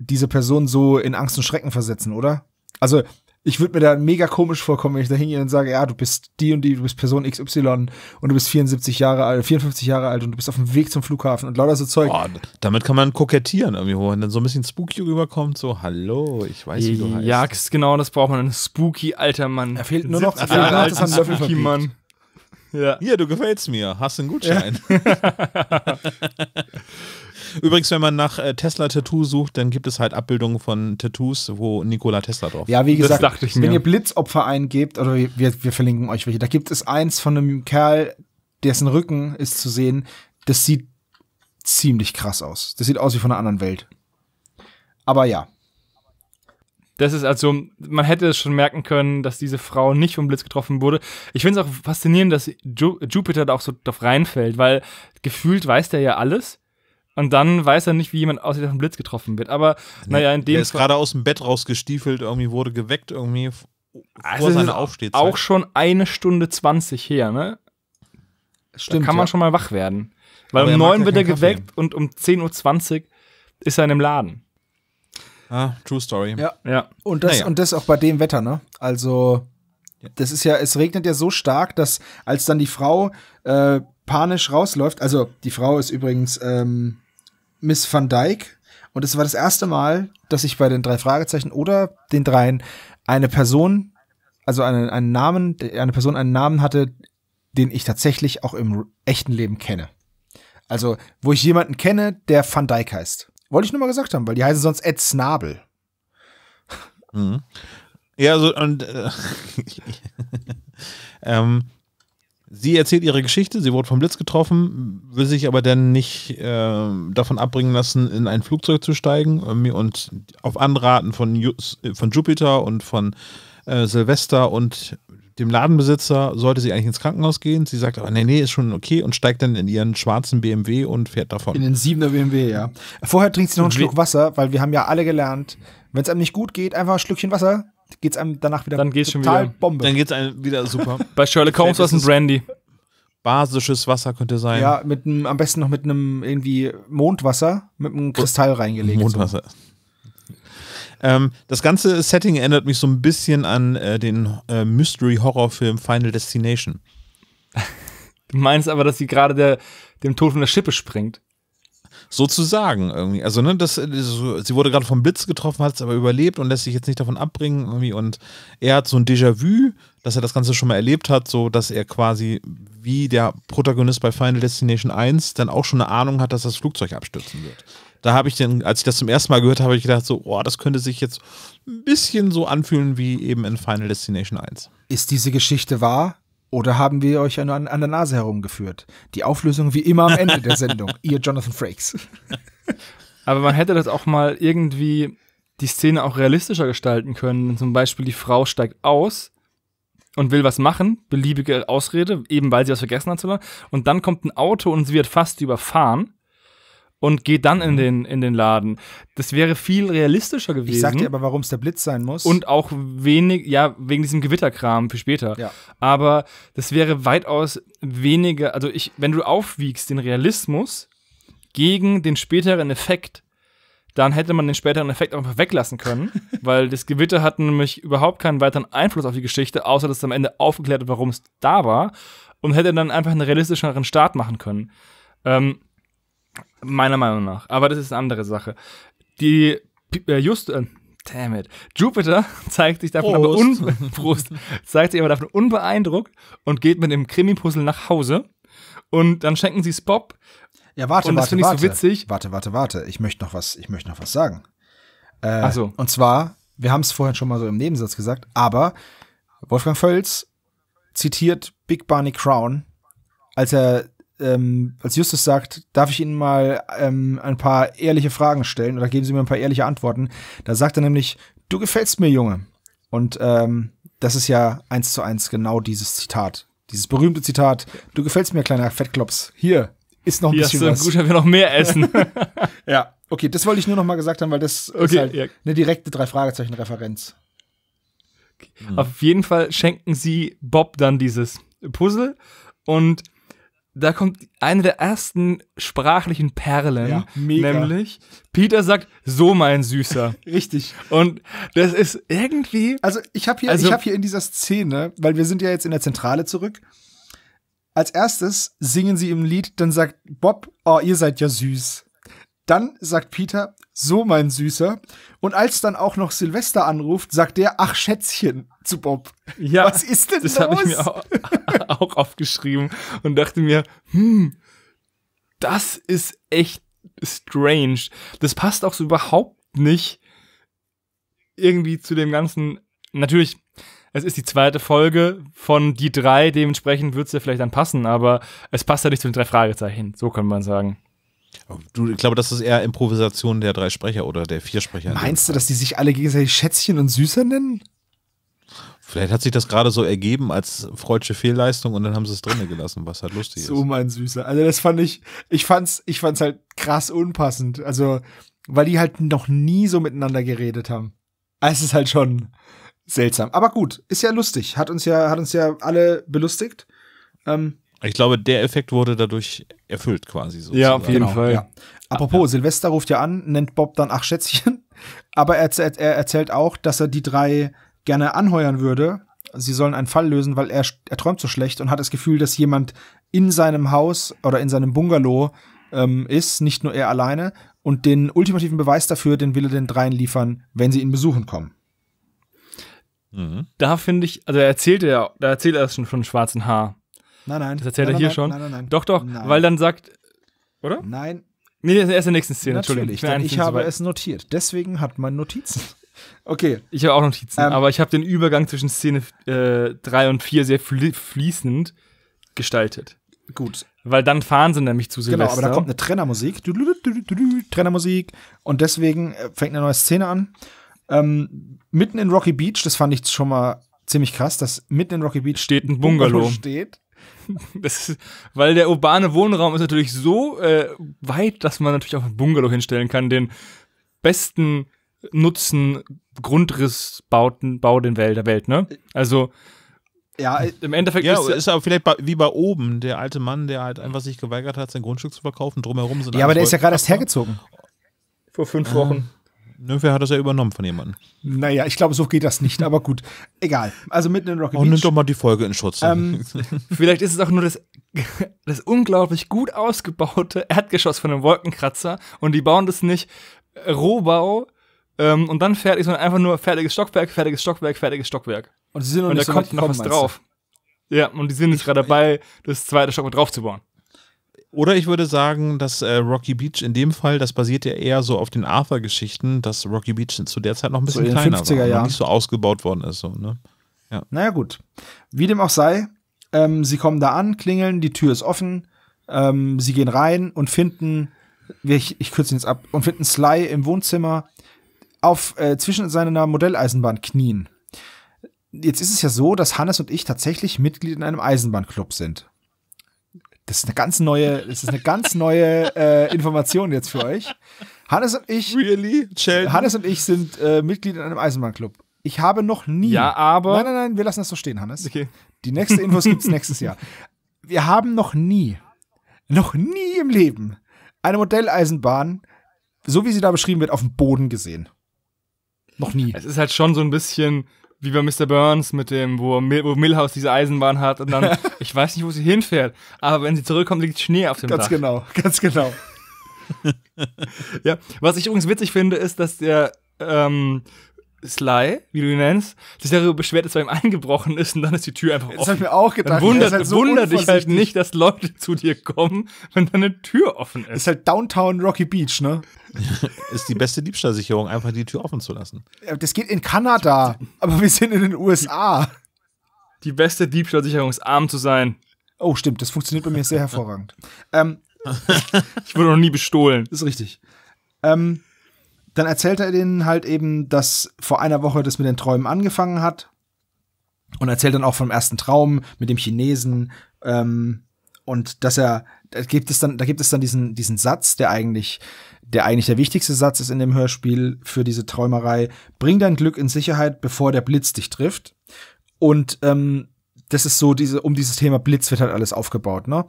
diese Person so in Angst und Schrecken versetzen, oder? Also ich würde mir da mega komisch vorkommen, wenn ich da hingehe und sage, ja, du bist die und die, du bist Person XY und du bist 74 Jahre alt, 54 Jahre alt und du bist auf dem Weg zum Flughafen und lauter so Zeug. Boah, damit kann man kokettieren irgendwie, wo man dann so ein bisschen spooky rüberkommt, so, hallo, ich weiß, wie du heißt. Ja, genau, das braucht man, ein spooky alter Mann. Er fehlt nur noch, ein fehlt nur Löffel spooky Mann. Ja. Hier, du gefällst mir, hast einen Gutschein. Ja. Übrigens, wenn man nach äh, Tesla-Tattoo sucht, dann gibt es halt Abbildungen von Tattoos, wo Nikola Tesla drauf ist. Ja, wie gesagt, ich, wenn ja. ihr Blitzopfer eingebt, oder wir, wir verlinken euch welche, da gibt es eins von einem Kerl, dessen Rücken ist zu sehen, das sieht ziemlich krass aus. Das sieht aus wie von einer anderen Welt. Aber ja. Das ist also, man hätte es schon merken können, dass diese Frau nicht vom Blitz getroffen wurde. Ich finde es auch faszinierend, dass Ju Jupiter da auch so drauf reinfällt, weil gefühlt weiß der ja alles. Und dann weiß er nicht, wie jemand aussieht, der vom Blitz getroffen wird. Aber nee, naja, in dem. Er ist gerade aus dem Bett rausgestiefelt, irgendwie wurde geweckt, irgendwie also vor seiner Aufstehzeit. Auch schon eine Stunde 20 her, ne? Stimmt. Da kann man ja. schon mal wach werden. Weil Aber um 9 ja wird er geweckt und um 10.20 Uhr ist er in dem Laden. Ah, true story. Ja. ja. Und, das, naja. und das auch bei dem Wetter, ne? Also, das ist ja, es regnet ja so stark, dass als dann die Frau äh, panisch rausläuft, also die Frau ist übrigens ähm, Miss Van Dyke. Und es war das erste Mal, dass ich bei den drei Fragezeichen oder den dreien eine Person, also einen, einen Namen, eine Person einen Namen hatte, den ich tatsächlich auch im echten Leben kenne. Also, wo ich jemanden kenne, der Van Dyke heißt. Wollte ich nur mal gesagt haben, weil die heißen sonst Ed Snabel. Mhm. Ja, so und äh, ähm, Sie erzählt ihre Geschichte, sie wurde vom Blitz getroffen, will sich aber dann nicht äh, davon abbringen lassen, in ein Flugzeug zu steigen. Ähm, und auf Anraten von, von Jupiter und von äh, Silvester und dem Ladenbesitzer sollte sie eigentlich ins Krankenhaus gehen. Sie sagt aber, nee, nee, ist schon okay und steigt dann in ihren schwarzen BMW und fährt davon. In den 7er BMW, ja. Vorher trinkt sie noch einen Schluck Wasser, weil wir haben ja alle gelernt, wenn es einem nicht gut geht, einfach ein Schlückchen Wasser geht es einem danach wieder dann geht's total schon wieder. Bombe. Dann geht es einem wieder super. Bei Sherlock Holmes war es ein Brandy. Basisches Wasser könnte sein. Ja, mit einem, am besten noch mit einem irgendwie Mondwasser mit einem Kristall reingelegt. Mondwasser. Ähm, das ganze Setting erinnert mich so ein bisschen an äh, den äh, mystery film Final Destination. du meinst aber, dass sie gerade dem Tod von der Schippe springt. Sozusagen irgendwie. Also, ne, äh, das, sie wurde gerade vom Blitz getroffen, hat es aber überlebt und lässt sich jetzt nicht davon abbringen irgendwie. Und er hat so ein Déjà-vu, dass er das Ganze schon mal erlebt hat, so dass er quasi wie der Protagonist bei Final Destination 1 dann auch schon eine Ahnung hat, dass das Flugzeug abstürzen wird. Da habe ich dann, als ich das zum ersten Mal gehört habe, habe ich gedacht, so, oh, das könnte sich jetzt ein bisschen so anfühlen wie eben in Final Destination 1. Ist diese Geschichte wahr? Oder haben wir euch an, an der Nase herumgeführt? Die Auflösung wie immer am Ende der Sendung. Ihr Jonathan Frakes. Aber man hätte das auch mal irgendwie die Szene auch realistischer gestalten können. Zum Beispiel die Frau steigt aus und will was machen, beliebige Ausrede, eben weil sie was vergessen hat zu lernen. Und dann kommt ein Auto und sie wird fast überfahren und geht dann in mhm. den, in den Laden. Das wäre viel realistischer gewesen. Ich sag dir aber, warum es der Blitz sein muss. Und auch wenig, ja, wegen diesem Gewitterkram für später. Ja. Aber das wäre weitaus weniger, also ich, wenn du aufwiegst den Realismus gegen den späteren Effekt, dann hätte man den späteren Effekt einfach weglassen können, weil das Gewitter hat nämlich überhaupt keinen weiteren Einfluss auf die Geschichte, außer dass es am Ende aufgeklärt wird, warum es da war und hätte dann einfach einen realistischeren Start machen können. Ähm, Meiner Meinung nach. Aber das ist eine andere Sache. Die äh, Just. Äh, damn it. Jupiter zeigt sich davon, aber, un Prost, zeigt sich aber davon unbeeindruckt und geht mit dem Krimi-Puzzle nach Hause. Und dann schenken sie es Bob. Ja, warte, und das warte, warte. So witzig. Warte, warte, warte. Ich möchte noch was, ich möchte noch was sagen. Äh, so. Und zwar, wir haben es vorhin schon mal so im Nebensatz gesagt, aber Wolfgang Völz zitiert Big Barney Crown, als er ähm, als Justus sagt, darf ich Ihnen mal ähm, ein paar ehrliche Fragen stellen oder geben Sie mir ein paar ehrliche Antworten, da sagt er nämlich, du gefällst mir, Junge. Und ähm, das ist ja eins zu eins genau dieses Zitat. Dieses berühmte Zitat, du gefällst mir, kleiner Fettklops. Hier, ist noch ein Hier bisschen hast du, was. Gut, wir noch mehr essen. ja, okay, das wollte ich nur noch mal gesagt haben, weil das okay, ist halt ja. eine direkte Drei-Fragezeichen-Referenz. Hm. Auf jeden Fall schenken sie Bob dann dieses Puzzle und da kommt eine der ersten sprachlichen Perlen, ja, mega. nämlich Peter sagt so mein süßer. Richtig. Und das ist irgendwie Also, ich habe hier also, ich hier in dieser Szene, weil wir sind ja jetzt in der Zentrale zurück. Als erstes singen sie im Lied, dann sagt Bob, oh, ihr seid ja süß. Dann sagt Peter, so mein Süßer. Und als dann auch noch Silvester anruft, sagt der, ach Schätzchen zu Bob. Ja, was ist denn das? Das habe ich mir auch, auch aufgeschrieben und dachte mir, hm, das ist echt strange. Das passt auch so überhaupt nicht irgendwie zu dem ganzen. Natürlich, es ist die zweite Folge von die drei, dementsprechend wird es ja vielleicht dann passen, aber es passt ja nicht zu den drei Fragezeichen, so kann man sagen. Oh, du, ich glaube, das ist eher Improvisation der drei Sprecher oder der vier Sprecher. Meinst du, dass die sich alle gegenseitig Schätzchen und Süßer nennen? Vielleicht hat sich das gerade so ergeben als freudsche Fehlleistung und dann haben sie es drinnen gelassen, was halt lustig so ist. So mein Süßer. Also das fand ich, ich fand's, ich fand's halt krass unpassend. Also, weil die halt noch nie so miteinander geredet haben. Es ist halt schon seltsam. Aber gut, ist ja lustig. Hat uns ja, hat uns ja alle belustigt. Ähm, ich glaube, der Effekt wurde dadurch erfüllt quasi so. Ja, auf jeden genau, Fall. Ja. Apropos, ja. Silvester ruft ja an, nennt Bob dann Ach Schätzchen, aber er, er, er, erzählt auch, dass er die drei gerne anheuern würde, sie sollen einen Fall lösen, weil er, er träumt so schlecht und hat das Gefühl, dass jemand in seinem Haus oder in seinem Bungalow ähm, ist, nicht nur er alleine. Und den ultimativen Beweis dafür, den will er den dreien liefern, wenn sie ihn besuchen kommen. Mhm. Da finde ich, also er erzählt ja, da erzählt er schon von schwarzen Haar. Nein, nein. Das erzählt nein, er hier nein, schon. Nein, nein, nein. Doch, doch, nein. weil dann sagt, oder? Nein. Nee, das ist erst in der nächsten Szene, Natürlich, Entschuldigung. Ich, denn ich habe so es notiert. Deswegen hat man Notizen. Okay. Ich habe auch Notizen, ähm, aber ich habe den Übergang zwischen Szene 3 äh, und 4 sehr fließend gestaltet. Gut. Weil dann fahren sie nämlich zu Silvester. Genau, aber da kommt eine Trennermusik. Du, du, du, Trennermusik. Und deswegen äh, fängt eine neue Szene an. Ähm, mitten in Rocky Beach, das fand ich schon mal ziemlich krass, dass mitten in Rocky Beach steht ein Bungalow. Bungalow steht. Ist, weil der urbane Wohnraum ist natürlich so äh, weit, dass man natürlich auch ein Bungalow hinstellen kann, den besten Nutzen Grundrissbauten Bau den Welt, der Welt, ne? Also ja, äh, im Endeffekt ja, ist, ist aber vielleicht bei, wie bei oben der alte Mann, der halt einfach sich geweigert hat, sein Grundstück zu verkaufen, drumherum sind Ja, aber der ist ja gerade erst hergezogen. Vor fünf ah. Wochen. Ähm, irgendwer hat das ja übernommen von jemandem. Naja, ich glaube, so geht das nicht, aber gut. Egal. Also mitten in Rocky oh, Beach. nimm doch mal die Folge in Schutz. Ähm, vielleicht ist es auch nur das, das unglaublich gut ausgebaute Erdgeschoss von einem Wolkenkratzer und die bauen das nicht Rohbau ähm, und dann fertig, sondern einfach nur fertiges Stockwerk, fertiges Stockwerk, fertiges Stockwerk. Und, sie sind noch und da so kommt noch was drauf. Du? Ja, und die sind jetzt gerade dabei, das zweite Stockwerk draufzubauen. Oder ich würde sagen, dass äh, Rocky Beach in dem Fall, das basiert ja eher so auf den Arthur-Geschichten, dass Rocky Beach zu der Zeit noch ein bisschen so kleiner 50er war, Jahren. nicht so ausgebaut worden ist. So, ne? ja. Naja gut, wie dem auch sei, ähm, sie kommen da an, klingeln, die Tür ist offen, ähm, sie gehen rein und finden, ich, ich kürze ihn jetzt ab, und finden Sly im Wohnzimmer auf äh, zwischen seiner Modelleisenbahn knien. Jetzt ist es ja so, dass Hannes und ich tatsächlich Mitglied in einem Eisenbahnclub sind. Das ist eine ganz neue, das ist eine ganz neue äh, Information jetzt für euch. Hannes und ich, really? Sheldon? Hannes und ich sind äh, Mitglied in einem Eisenbahnclub. Ich habe noch nie. Ja, aber. Nein, nein, nein, wir lassen das so stehen, Hannes. Okay. Die nächste Infos es nächstes Jahr. Wir haben noch nie, noch nie im Leben eine Modelleisenbahn, so wie sie da beschrieben wird, auf dem Boden gesehen. Noch nie. Es ist halt schon so ein bisschen wie bei Mr. Burns mit dem, wo, Mil wo Milhouse diese Eisenbahn hat und dann, ich weiß nicht, wo sie hinfährt, aber wenn sie zurückkommt, liegt Schnee auf dem ganz Dach. Ganz genau, ganz genau. ja, was ich übrigens witzig finde, ist, dass der ähm, Sly, wie du ihn nennst, sich darüber beschwert, dass bei ihm eingebrochen ist und dann ist die Tür einfach offen. Das hab ich mir auch gedacht. Dann wundert, halt so wunder dich halt nicht, dass Leute zu dir kommen, wenn deine Tür offen ist. Ist halt Downtown Rocky Beach, ne? ist die beste Diebstahlsicherung, einfach die Tür offen zu lassen. Das geht in Kanada, aber wir sind in den USA. Die beste Diebstahlsicherung ist arm zu sein. Oh, stimmt, das funktioniert bei mir sehr hervorragend. ähm, ich wurde noch nie bestohlen. Ist richtig. Ähm, dann erzählt er denen halt eben, dass vor einer Woche das mit den Träumen angefangen hat und erzählt dann auch vom ersten Traum mit dem Chinesen ähm, und dass er da gibt es dann da gibt es dann diesen diesen Satz, der eigentlich der eigentlich der wichtigste Satz ist in dem Hörspiel für diese Träumerei: Bring dein Glück in Sicherheit, bevor der Blitz dich trifft. Und ähm, das ist so diese um dieses Thema Blitz wird halt alles aufgebaut, ne?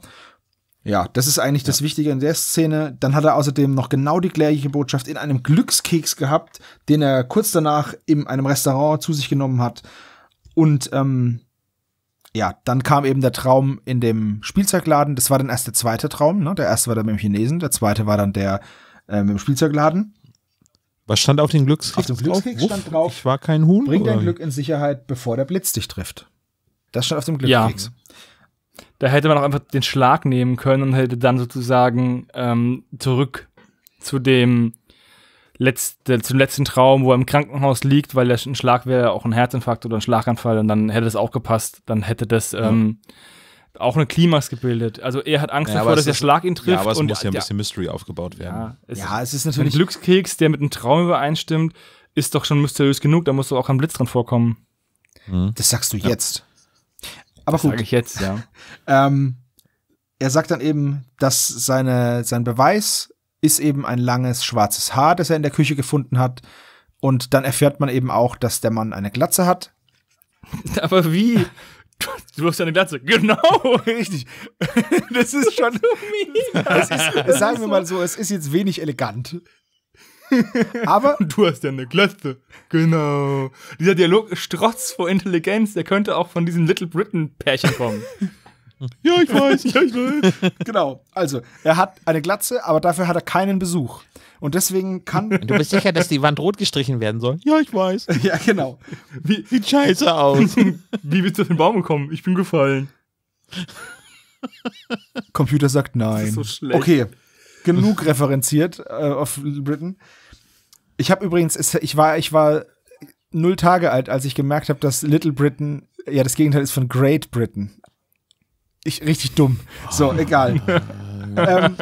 Ja, das ist eigentlich ja. das Wichtige in der Szene. Dann hat er außerdem noch genau die gleiche Botschaft in einem Glückskeks gehabt, den er kurz danach in einem Restaurant zu sich genommen hat. Und ähm, ja, dann kam eben der Traum in dem Spielzeugladen. Das war dann erst der zweite Traum. Ne? Der erste war dann mit dem Chinesen, der zweite war dann der äh, mit dem Spielzeugladen. Was stand auf dem Glückskeks? Auf dem Glückskeks drauf? stand drauf, ich war kein Huhn. Bring dein Glück in Sicherheit, bevor der Blitz dich trifft. Das stand auf dem Glückskeks. Ja. Da hätte man auch einfach den Schlag nehmen können und hätte dann sozusagen ähm, zurück zu dem letzte, zum letzten Traum, wo er im Krankenhaus liegt, weil der ein Schlag wäre auch ein Herzinfarkt oder ein Schlaganfall und dann hätte das auch gepasst. Dann hätte das ja. Ähm, auch eine Klimax gebildet. Also er hat Angst ja, davor, dass der Schlag ihn trifft. Ja, aber es und muss ja ein bisschen ja, Mystery aufgebaut werden. Es ja, es, ist natürlich ein Glückskeks, der mit einem Traum übereinstimmt, ist doch schon mysteriös genug. Da muss doch auch ein Blitz dran vorkommen. Mhm. Das sagst du jetzt. Aber das gut. Sage ich jetzt, ja. ähm, er sagt dann eben, dass seine, sein Beweis ist eben ein langes schwarzes Haar, das er in der Küche gefunden hat. Und dann erfährt man eben auch, dass der Mann eine Glatze hat. Aber wie? Du hast ja eine Glatze. Genau, richtig. Das ist schon. Das ist, sagen wir mal so, es ist jetzt wenig elegant. Aber. Du hast ja eine Glatze. Genau. Dieser Dialog strotzt vor Intelligenz, der könnte auch von diesen Little Britain-Pärchen kommen. ja, ich weiß, ja, ich weiß. Genau. Also, er hat eine Glatze, aber dafür hat er keinen Besuch. Und deswegen kann. Du bist sicher, dass die Wand rot gestrichen werden soll? Ja, ich weiß. ja, genau. Wie, Sieht scheiße aus. Wie bist du auf den Baum gekommen? Ich bin gefallen. Computer sagt nein. Das ist so schlecht. Okay genug referenziert äh, auf Little Britain. Ich habe übrigens, ich war, ich war null Tage alt, als ich gemerkt habe, dass Little Britain ja das Gegenteil ist von Great Britain. Ich richtig dumm. So, egal. ähm,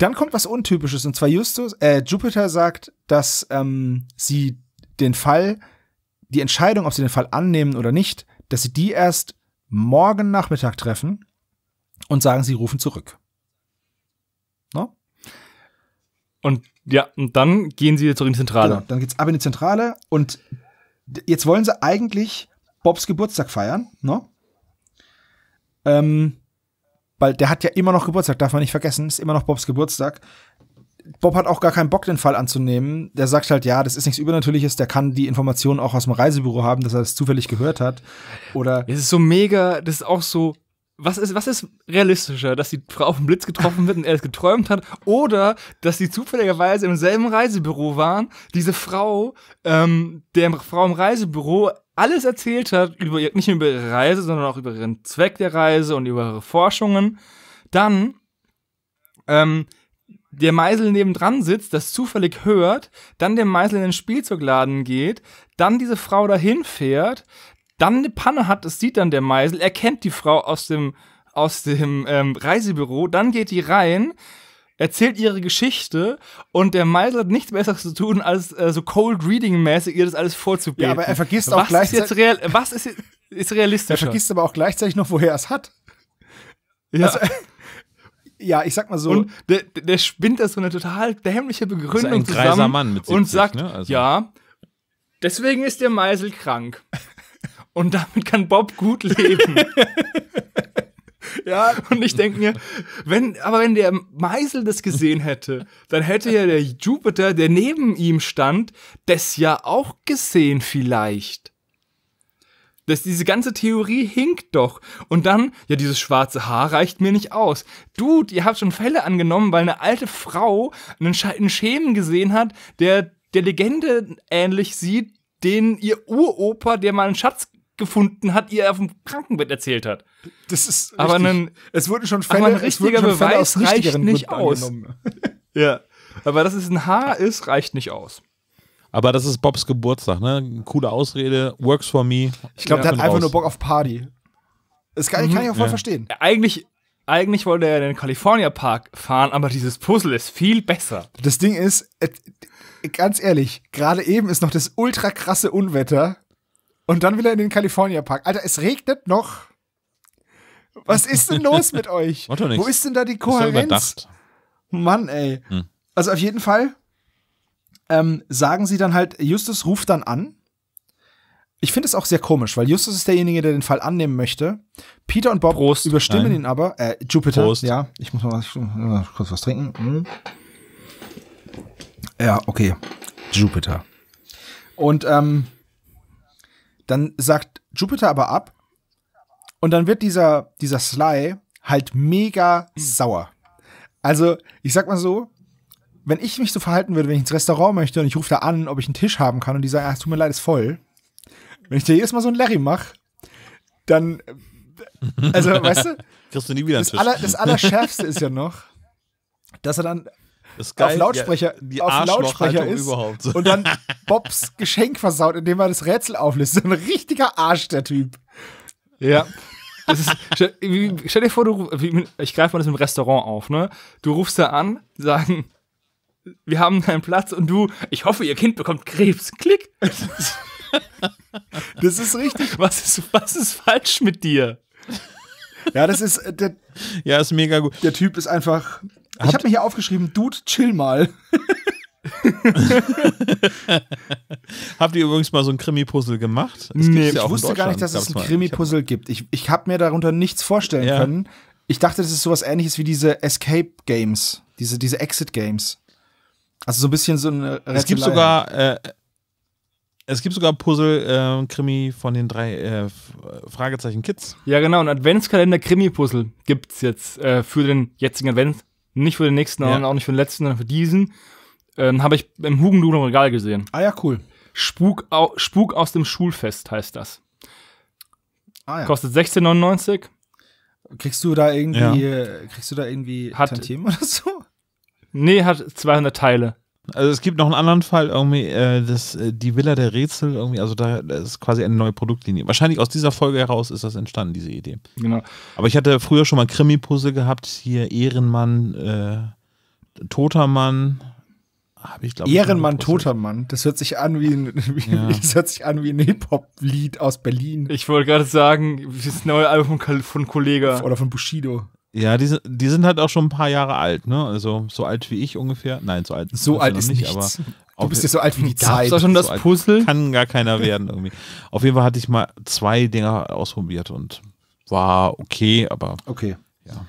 dann kommt was Untypisches und zwar Justus, äh, Jupiter sagt, dass ähm, sie den Fall, die Entscheidung, ob sie den Fall annehmen oder nicht, dass sie die erst morgen Nachmittag treffen und sagen, sie rufen zurück. Ne? Und ja, und dann gehen sie zurück in die Zentrale. Genau, dann geht's ab in die Zentrale und jetzt wollen sie eigentlich Bobs Geburtstag feiern, ne? Ähm, weil der hat ja immer noch Geburtstag, darf man nicht vergessen, ist immer noch Bobs Geburtstag. Bob hat auch gar keinen Bock, den Fall anzunehmen. Der sagt halt, ja, das ist nichts Übernatürliches, der kann die Informationen auch aus dem Reisebüro haben, dass er das zufällig gehört hat. Oder. Es ist so mega, das ist auch so, was ist, was ist realistischer, dass die Frau auf dem Blitz getroffen wird und er es geträumt hat, oder dass sie zufälligerweise im selben Reisebüro waren, diese Frau, ähm, der Frau im Reisebüro alles erzählt hat, über, nicht nur über ihre Reise, sondern auch über ihren Zweck der Reise und über ihre Forschungen, dann ähm, der Meisel nebendran sitzt, das zufällig hört, dann der Meisel in den Spielzeugladen geht, dann diese Frau dahin fährt, dann eine Panne hat, das sieht dann der Meisel, erkennt die Frau aus dem, aus dem ähm, Reisebüro, dann geht die rein, erzählt ihre Geschichte und der Meisel hat nichts Besseres zu tun, als äh, so cold reading mäßig ihr das alles vorzubeten. Ja, aber er vergisst auch was gleichzeitig. Ist jetzt real, was ist, ist realistisch? Er vergisst aber auch gleichzeitig noch, woher er es hat. Ja. Also, ja, ich sag mal so. Und der, der spinnt da so eine total dämliche Begründung ist ein zusammen Mann mit 70, und sagt, ne? also. ja, deswegen ist der Meisel krank. Und damit kann Bob gut leben. ja, und ich denke mir, wenn, aber wenn der Meisel das gesehen hätte, dann hätte ja der Jupiter, der neben ihm stand, das ja auch gesehen vielleicht. Das, diese ganze Theorie hinkt doch. Und dann, ja, dieses schwarze Haar reicht mir nicht aus. Dude, ihr habt schon Fälle angenommen, weil eine alte Frau einen, Sch einen Schemen gesehen hat, der der Legende ähnlich sieht, den ihr Uropa, der mal einen Schatz gefunden hat, ihr auf dem Krankenbett erzählt hat. Das ist aber richtig. ein, es wurden schon Fälle, ein richtiger Beweis reicht nicht Gründen aus. ja, aber dass es ein Haar ist, reicht nicht aus. Aber das ist Bobs Geburtstag, ne? Coole Ausrede, works for me. Ich glaube, ja, der hat einfach raus. nur Bock auf Party. Das kann, mhm. kann ich auch voll ja. verstehen. Eigentlich, eigentlich wollte er in den California Park fahren, aber dieses Puzzle ist viel besser. Das Ding ist, ganz ehrlich, gerade eben ist noch das ultra krasse Unwetter und dann will er in den Kalifornia-Park. Alter, es regnet noch. Was ist denn los mit euch? Wo ist denn da die Kohärenz? Mann, ey. Hm. Also auf jeden Fall ähm, sagen sie dann halt, Justus ruft dann an. Ich finde es auch sehr komisch, weil Justus ist derjenige, der den Fall annehmen möchte. Peter und Bob Prost, überstimmen nein. ihn aber. Äh, Jupiter, Prost. ja. Ich muss mal was, mal kurz was trinken. Hm. Ja, okay. Jupiter. Und ähm, dann sagt Jupiter aber ab und dann wird dieser, dieser Sly halt mega mhm. sauer. Also, ich sag mal so, wenn ich mich so verhalten würde, wenn ich ins Restaurant möchte und ich rufe da an, ob ich einen Tisch haben kann und die sagen, ah, es tut mir leid, ist voll. Wenn ich dir jedes Mal so ein Larry mache, dann, äh, also, weißt du? Kriegst du nie wieder einen das Tisch. Aller, das Allerschärfste ist ja noch, dass er dann auf Lautsprecher, ja, auf Lautsprecher ist überhaupt. und dann Bobs Geschenk versaut, indem er das Rätsel auflöst. So ein richtiger Arsch, der Typ. Ja. Ist, stell, stell, dir vor, du, ich greife mal das im Restaurant auf, ne? Du rufst da an, sagen, wir haben keinen Platz und du, ich hoffe, ihr Kind bekommt Krebs. Klick. Das ist richtig. Was ist, was ist falsch mit dir? Ja, das ist. Äh, der, ja, ist mega gut. Der Typ ist einfach ich habe mir hier aufgeschrieben, Dude, chill mal. Habt ihr übrigens mal so ein Krimi-Puzzle gemacht? Das nee, ja ich wusste gar nicht, dass es ein Krimi-Puzzle gibt. Ich, ich habe mir darunter nichts vorstellen ja. können. Ich dachte, das ist sowas ähnliches wie diese Escape-Games, diese, diese Exit-Games. Also so ein bisschen so ein Rätselei. Es gibt sogar, äh, es gibt sogar Puzzle-Krimi äh, von den drei äh, Fragezeichen Kids. Ja, genau, ein Adventskalender-Krimi-Puzzle gibt es jetzt äh, für den jetzigen Advent nicht für den nächsten ja. auch nicht für den letzten, sondern für diesen. Ähm, Habe ich im Hugendubel Regal gesehen. Ah ja, cool. Spuk, au, Spuk aus dem Schulfest heißt das. Ah, ja. Kostet 16,99. Kriegst du da irgendwie, ja. Äh, kriegst du da irgendwie hat, Tantiem oder so? Nee, hat 200 Teile. Also es gibt noch einen anderen Fall irgendwie, äh, das, äh, die Villa der Rätsel irgendwie, also da das ist quasi eine neue Produktlinie. Wahrscheinlich aus dieser Folge heraus ist das entstanden, diese Idee. Genau. Aber ich hatte früher schon mal Krimi-Puzzle gehabt, hier Ehrenmann, äh, Toter Mann. Hab ich, glaub, Ehrenmann, Toter Mann. Das hört sich an wie ein, ja. ein Hip-Hop-Lied aus Berlin. Ich wollte gerade sagen, das neue Album von, von Oder von Bushido. Ja, die, die sind halt auch schon ein paar Jahre alt, ne? Also so alt wie ich ungefähr. Nein, so alt. So alt ist nicht, aber. Du bist ja so alt wie die Zeit. Ist auch schon das so Puzzle? Kann gar keiner werden irgendwie. Auf jeden Fall hatte ich mal zwei Dinger ausprobiert und war okay, aber. Okay. Ja.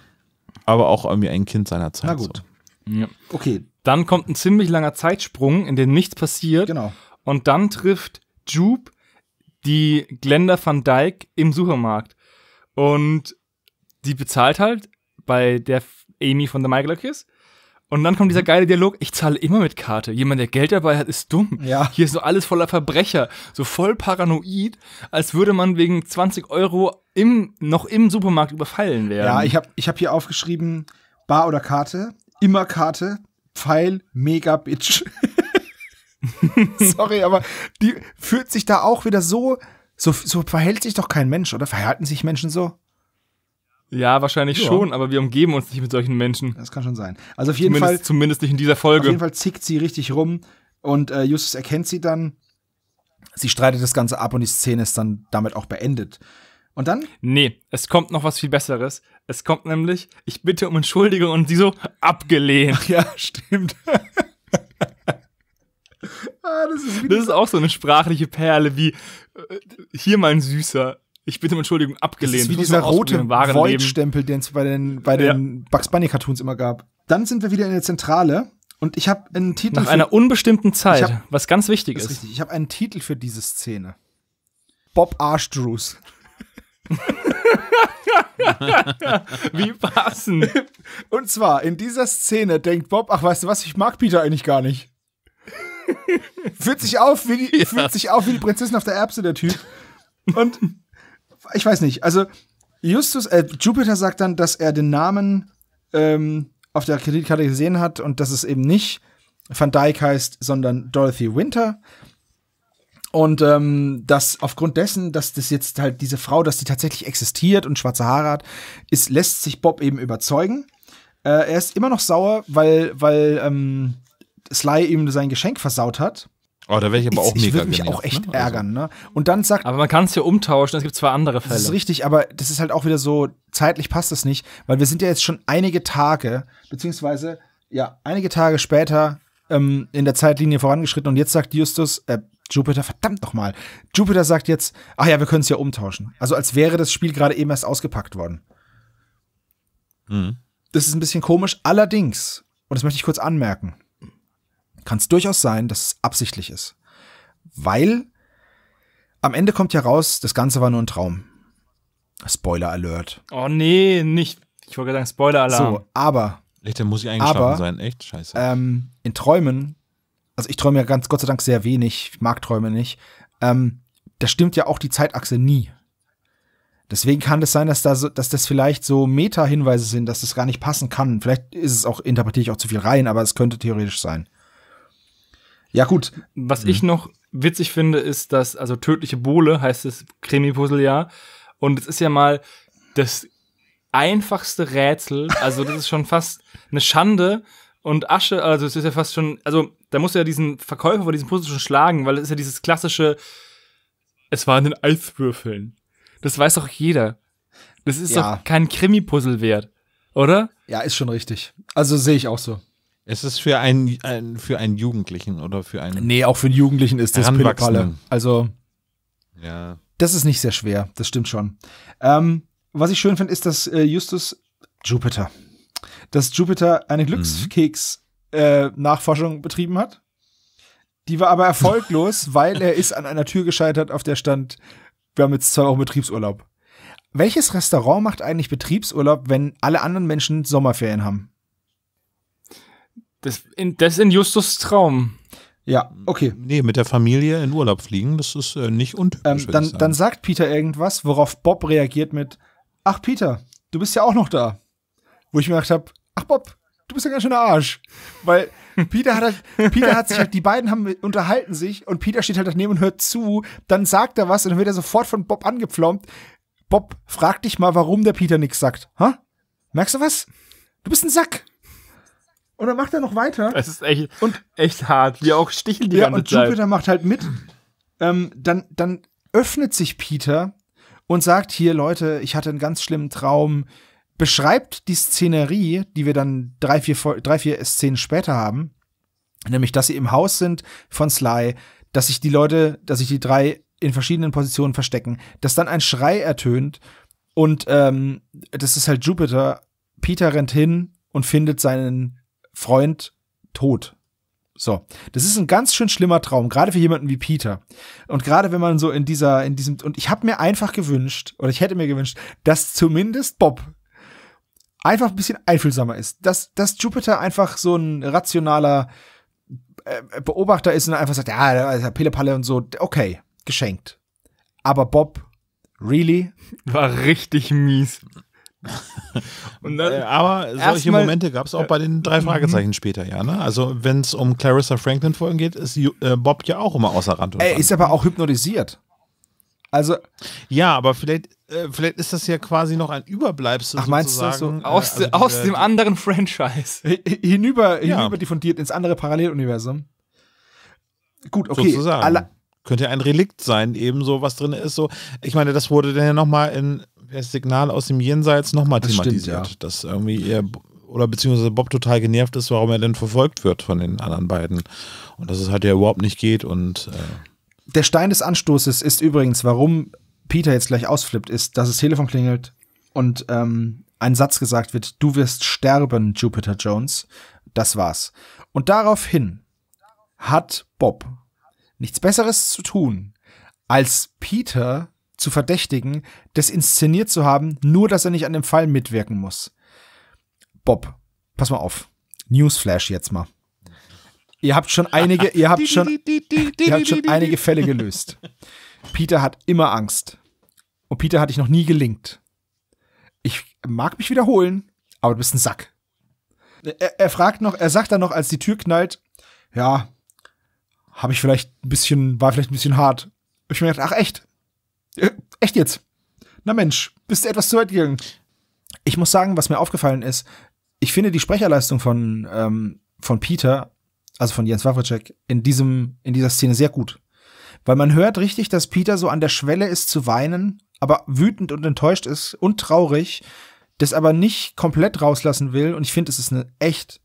Aber auch irgendwie ein Kind seiner Zeit. Na gut. So. Ja. Okay. Dann kommt ein ziemlich langer Zeitsprung, in dem nichts passiert. Genau. Und dann trifft Jupe die Glenda van Dyke im Supermarkt. Und die bezahlt halt bei der Amy von The Kiss. Und dann kommt dieser mhm. geile Dialog, ich zahle immer mit Karte. Jemand, der Geld dabei hat, ist dumm. Ja. Hier ist so alles voller Verbrecher. So voll paranoid, als würde man wegen 20 Euro im, noch im Supermarkt überfallen werden. Ja, ich habe ich hab hier aufgeschrieben, Bar oder Karte, immer Karte, Pfeil, mega Bitch. Sorry, aber die fühlt sich da auch wieder so, so, so verhält sich doch kein Mensch, oder? Verhalten sich Menschen so? Ja, wahrscheinlich ja. schon, aber wir umgeben uns nicht mit solchen Menschen. Das kann schon sein. Also auf jeden zumindest, Fall. Zumindest nicht in dieser Folge. Auf jeden Fall zickt sie richtig rum und äh, Justus erkennt sie dann. Sie streitet das Ganze ab und die Szene ist dann damit auch beendet. Und dann? Nee, es kommt noch was viel Besseres. Es kommt nämlich, ich bitte um Entschuldigung und sie so abgelehnt. Ach ja, stimmt. ah, das, ist das ist auch so eine sprachliche Perle wie äh, hier mein Süßer, ich bitte um Entschuldigung, abgelehnt. Das ist wie dieser rote Void-Stempel, den es bei den, bei ja. Bugs Bunny-Cartoons immer gab. Dann sind wir wieder in der Zentrale und ich habe einen Titel. Nach einer unbestimmten Zeit, hab, was ganz wichtig ist. ist. Richtig, ich habe einen Titel für diese Szene: Bob Arschdrews. Wie passend. Und zwar, in dieser Szene denkt Bob, ach, weißt du was, ich mag Peter eigentlich gar nicht. fühlt, sich auf wie die, ja. fühlt sich auf wie die Prinzessin auf der Erbse, der Typ. Und ich weiß nicht, also Justus, äh, Jupiter sagt dann, dass er den Namen ähm, auf der Kreditkarte gesehen hat und dass es eben nicht Van Dyke heißt, sondern Dorothy Winter. Und ähm, dass aufgrund dessen, dass das jetzt halt diese Frau, dass die tatsächlich existiert und schwarze Haare hat, ist, lässt sich Bob eben überzeugen. Äh, er ist immer noch sauer, weil, weil ähm, Sly ihm sein Geschenk versaut hat. Oh, da wäre ich aber auch ich, mega Ich würde mich genervt, auch echt ne? Also ärgern, ne? Und dann sagt. Aber man kann es ja umtauschen, es gibt zwei andere Fälle. Das ist richtig, aber das ist halt auch wieder so, zeitlich passt das nicht, weil wir sind ja jetzt schon einige Tage, beziehungsweise, ja, einige Tage später ähm, in der Zeitlinie vorangeschritten und jetzt sagt Justus, äh, Jupiter, verdammt nochmal. Jupiter sagt jetzt, ach ja, wir können es ja umtauschen. Also als wäre das Spiel gerade eben erst ausgepackt worden. Mhm. Das ist ein bisschen komisch. Allerdings, und das möchte ich kurz anmerken, kann es durchaus sein, dass es absichtlich ist. Weil am Ende kommt ja raus, das Ganze war nur ein Traum. Spoiler Alert. Oh nee, nicht. Ich wollte sagen, Spoiler Alarm. So, aber. Echt, muss ich eigentlich aber, sein. Echt scheiße. Ähm, in Träumen, also ich träume ja ganz Gott sei Dank sehr wenig, ich mag Träume nicht. Ähm, da stimmt ja auch die Zeitachse nie. Deswegen kann es das sein, dass, da so, dass das vielleicht so Meta-Hinweise sind, dass das gar nicht passen kann. Vielleicht ist es auch, interpretiere ich auch zu viel rein, aber es könnte theoretisch sein. Ja, gut. Was mhm. ich noch witzig finde, ist, dass, also tödliche Bohle heißt das Krimi-Puzzle ja. Und es ist ja mal das einfachste Rätsel. Also, das ist schon fast eine Schande. Und Asche, also es ist ja fast schon, also da musst du ja diesen Verkäufer von diesem Puzzle schon schlagen, weil es ist ja dieses klassische, es war in den Eiswürfeln. Das weiß doch jeder. Das ist ja. doch kein Krimi-Puzzle wert, oder? Ja, ist schon richtig. Also sehe ich auch so. Es ist für einen, ein, für einen Jugendlichen oder für einen. Nee, auch für einen Jugendlichen ist das Pillepalle. Also. Ja. Das ist nicht sehr schwer, das stimmt schon. Ähm, was ich schön finde, ist, dass äh, Justus Jupiter, dass Jupiter eine Glückskeks-Nachforschung mhm. äh, betrieben hat. Die war aber erfolglos, weil er ist an einer Tür gescheitert, auf der stand, wir haben jetzt zwei Wochen Betriebsurlaub. Welches Restaurant macht eigentlich Betriebsurlaub, wenn alle anderen Menschen Sommerferien haben? Das, in, das ist in Justus Traum. Ja, okay. Nee, mit der Familie in Urlaub fliegen, das ist äh, nicht untypisch. Ähm, dann, dann sagt Peter irgendwas, worauf Bob reagiert mit: Ach, Peter, du bist ja auch noch da. Wo ich mir gedacht habe: Ach, Bob, du bist ja ganz schöner Arsch. Weil Peter hat, halt, Peter hat sich halt, die beiden haben unterhalten sich und Peter steht halt daneben und hört zu. Dann sagt er was und dann wird er sofort von Bob angepflaumt. Bob, frag dich mal, warum der Peter nichts sagt. Ha? Merkst du was? Du bist ein Sack. Und dann macht er noch weiter. Das ist echt, und, echt hart, wie auch sticheln die ja, ganze und Zeit. Jupiter macht halt mit. Ähm, dann, dann öffnet sich Peter und sagt hier, Leute, ich hatte einen ganz schlimmen Traum. Beschreibt die Szenerie, die wir dann drei, vier, drei, vier Szenen später haben. Nämlich, dass sie im Haus sind von Sly, dass sich die Leute, dass sich die drei in verschiedenen Positionen verstecken, dass dann ein Schrei ertönt und ähm, das ist halt Jupiter. Peter rennt hin und findet seinen Freund tot. So, das ist ein ganz schön schlimmer Traum, gerade für jemanden wie Peter. Und gerade wenn man so in dieser, in diesem, und ich habe mir einfach gewünscht, oder ich hätte mir gewünscht, dass zumindest Bob einfach ein bisschen einfühlsamer ist. Dass, dass Jupiter einfach so ein rationaler äh, Beobachter ist und einfach sagt, ja, da ist ja Pillepalle und so, okay, geschenkt. Aber Bob, really? War richtig mies dann, äh, aber solche Momente gab es auch äh, bei den drei mhm. Fragezeichen später, ja. Ne? Also wenn es um Clarissa Franklin-Folgen geht, ist äh, Bob ja auch immer außer Rand und Er ist aber auch hypnotisiert. Also ja, aber vielleicht, äh, vielleicht ist das ja quasi noch ein Überbleibsel Ach, meinst sozusagen. Du so? Aus, also aus die, dem anderen Franchise. Hinüber, ja. diffundiert ins andere Paralleluniversum. Gut, okay. Sozusagen. könnte ja ein Relikt sein, eben so, was drin ist. So, ich meine, das wurde dann ja nochmal in das Signal aus dem Jenseits nochmal thematisiert. Stimmt, ja. Dass irgendwie er oder beziehungsweise Bob total genervt ist, warum er denn verfolgt wird von den anderen beiden. Und dass es halt ja überhaupt nicht geht und. Äh der Stein des Anstoßes ist übrigens, warum Peter jetzt gleich ausflippt, ist, dass das Telefon klingelt und ähm, ein Satz gesagt wird: Du wirst sterben, Jupiter Jones. Das war's. Und daraufhin hat Bob nichts Besseres zu tun, als Peter zu verdächtigen, das inszeniert zu haben, nur dass er nicht an dem Fall mitwirken muss. Bob, pass mal auf. Newsflash jetzt mal. Ihr habt schon einige, ihr habt schon, ihr habt schon einige Fälle gelöst. Peter hat immer Angst. Und Peter hatte ich noch nie gelingt. Ich mag mich wiederholen, aber du bist ein Sack. Er, er fragt noch, er sagt dann noch, als die Tür knallt, ja, habe ich vielleicht ein bisschen, war vielleicht ein bisschen hart. Ich mir gedacht, ach echt, äh, echt jetzt? Na Mensch, bist du etwas zu weit gegangen? Ich muss sagen, was mir aufgefallen ist, ich finde die Sprecherleistung von, ähm, von Peter, also von Jens Wawritschek, in in dieser Szene sehr gut. Weil man hört richtig, dass Peter so an der Schwelle ist zu weinen, aber wütend und enttäuscht ist und traurig, das aber nicht komplett rauslassen will. Und ich finde, es ist eine echt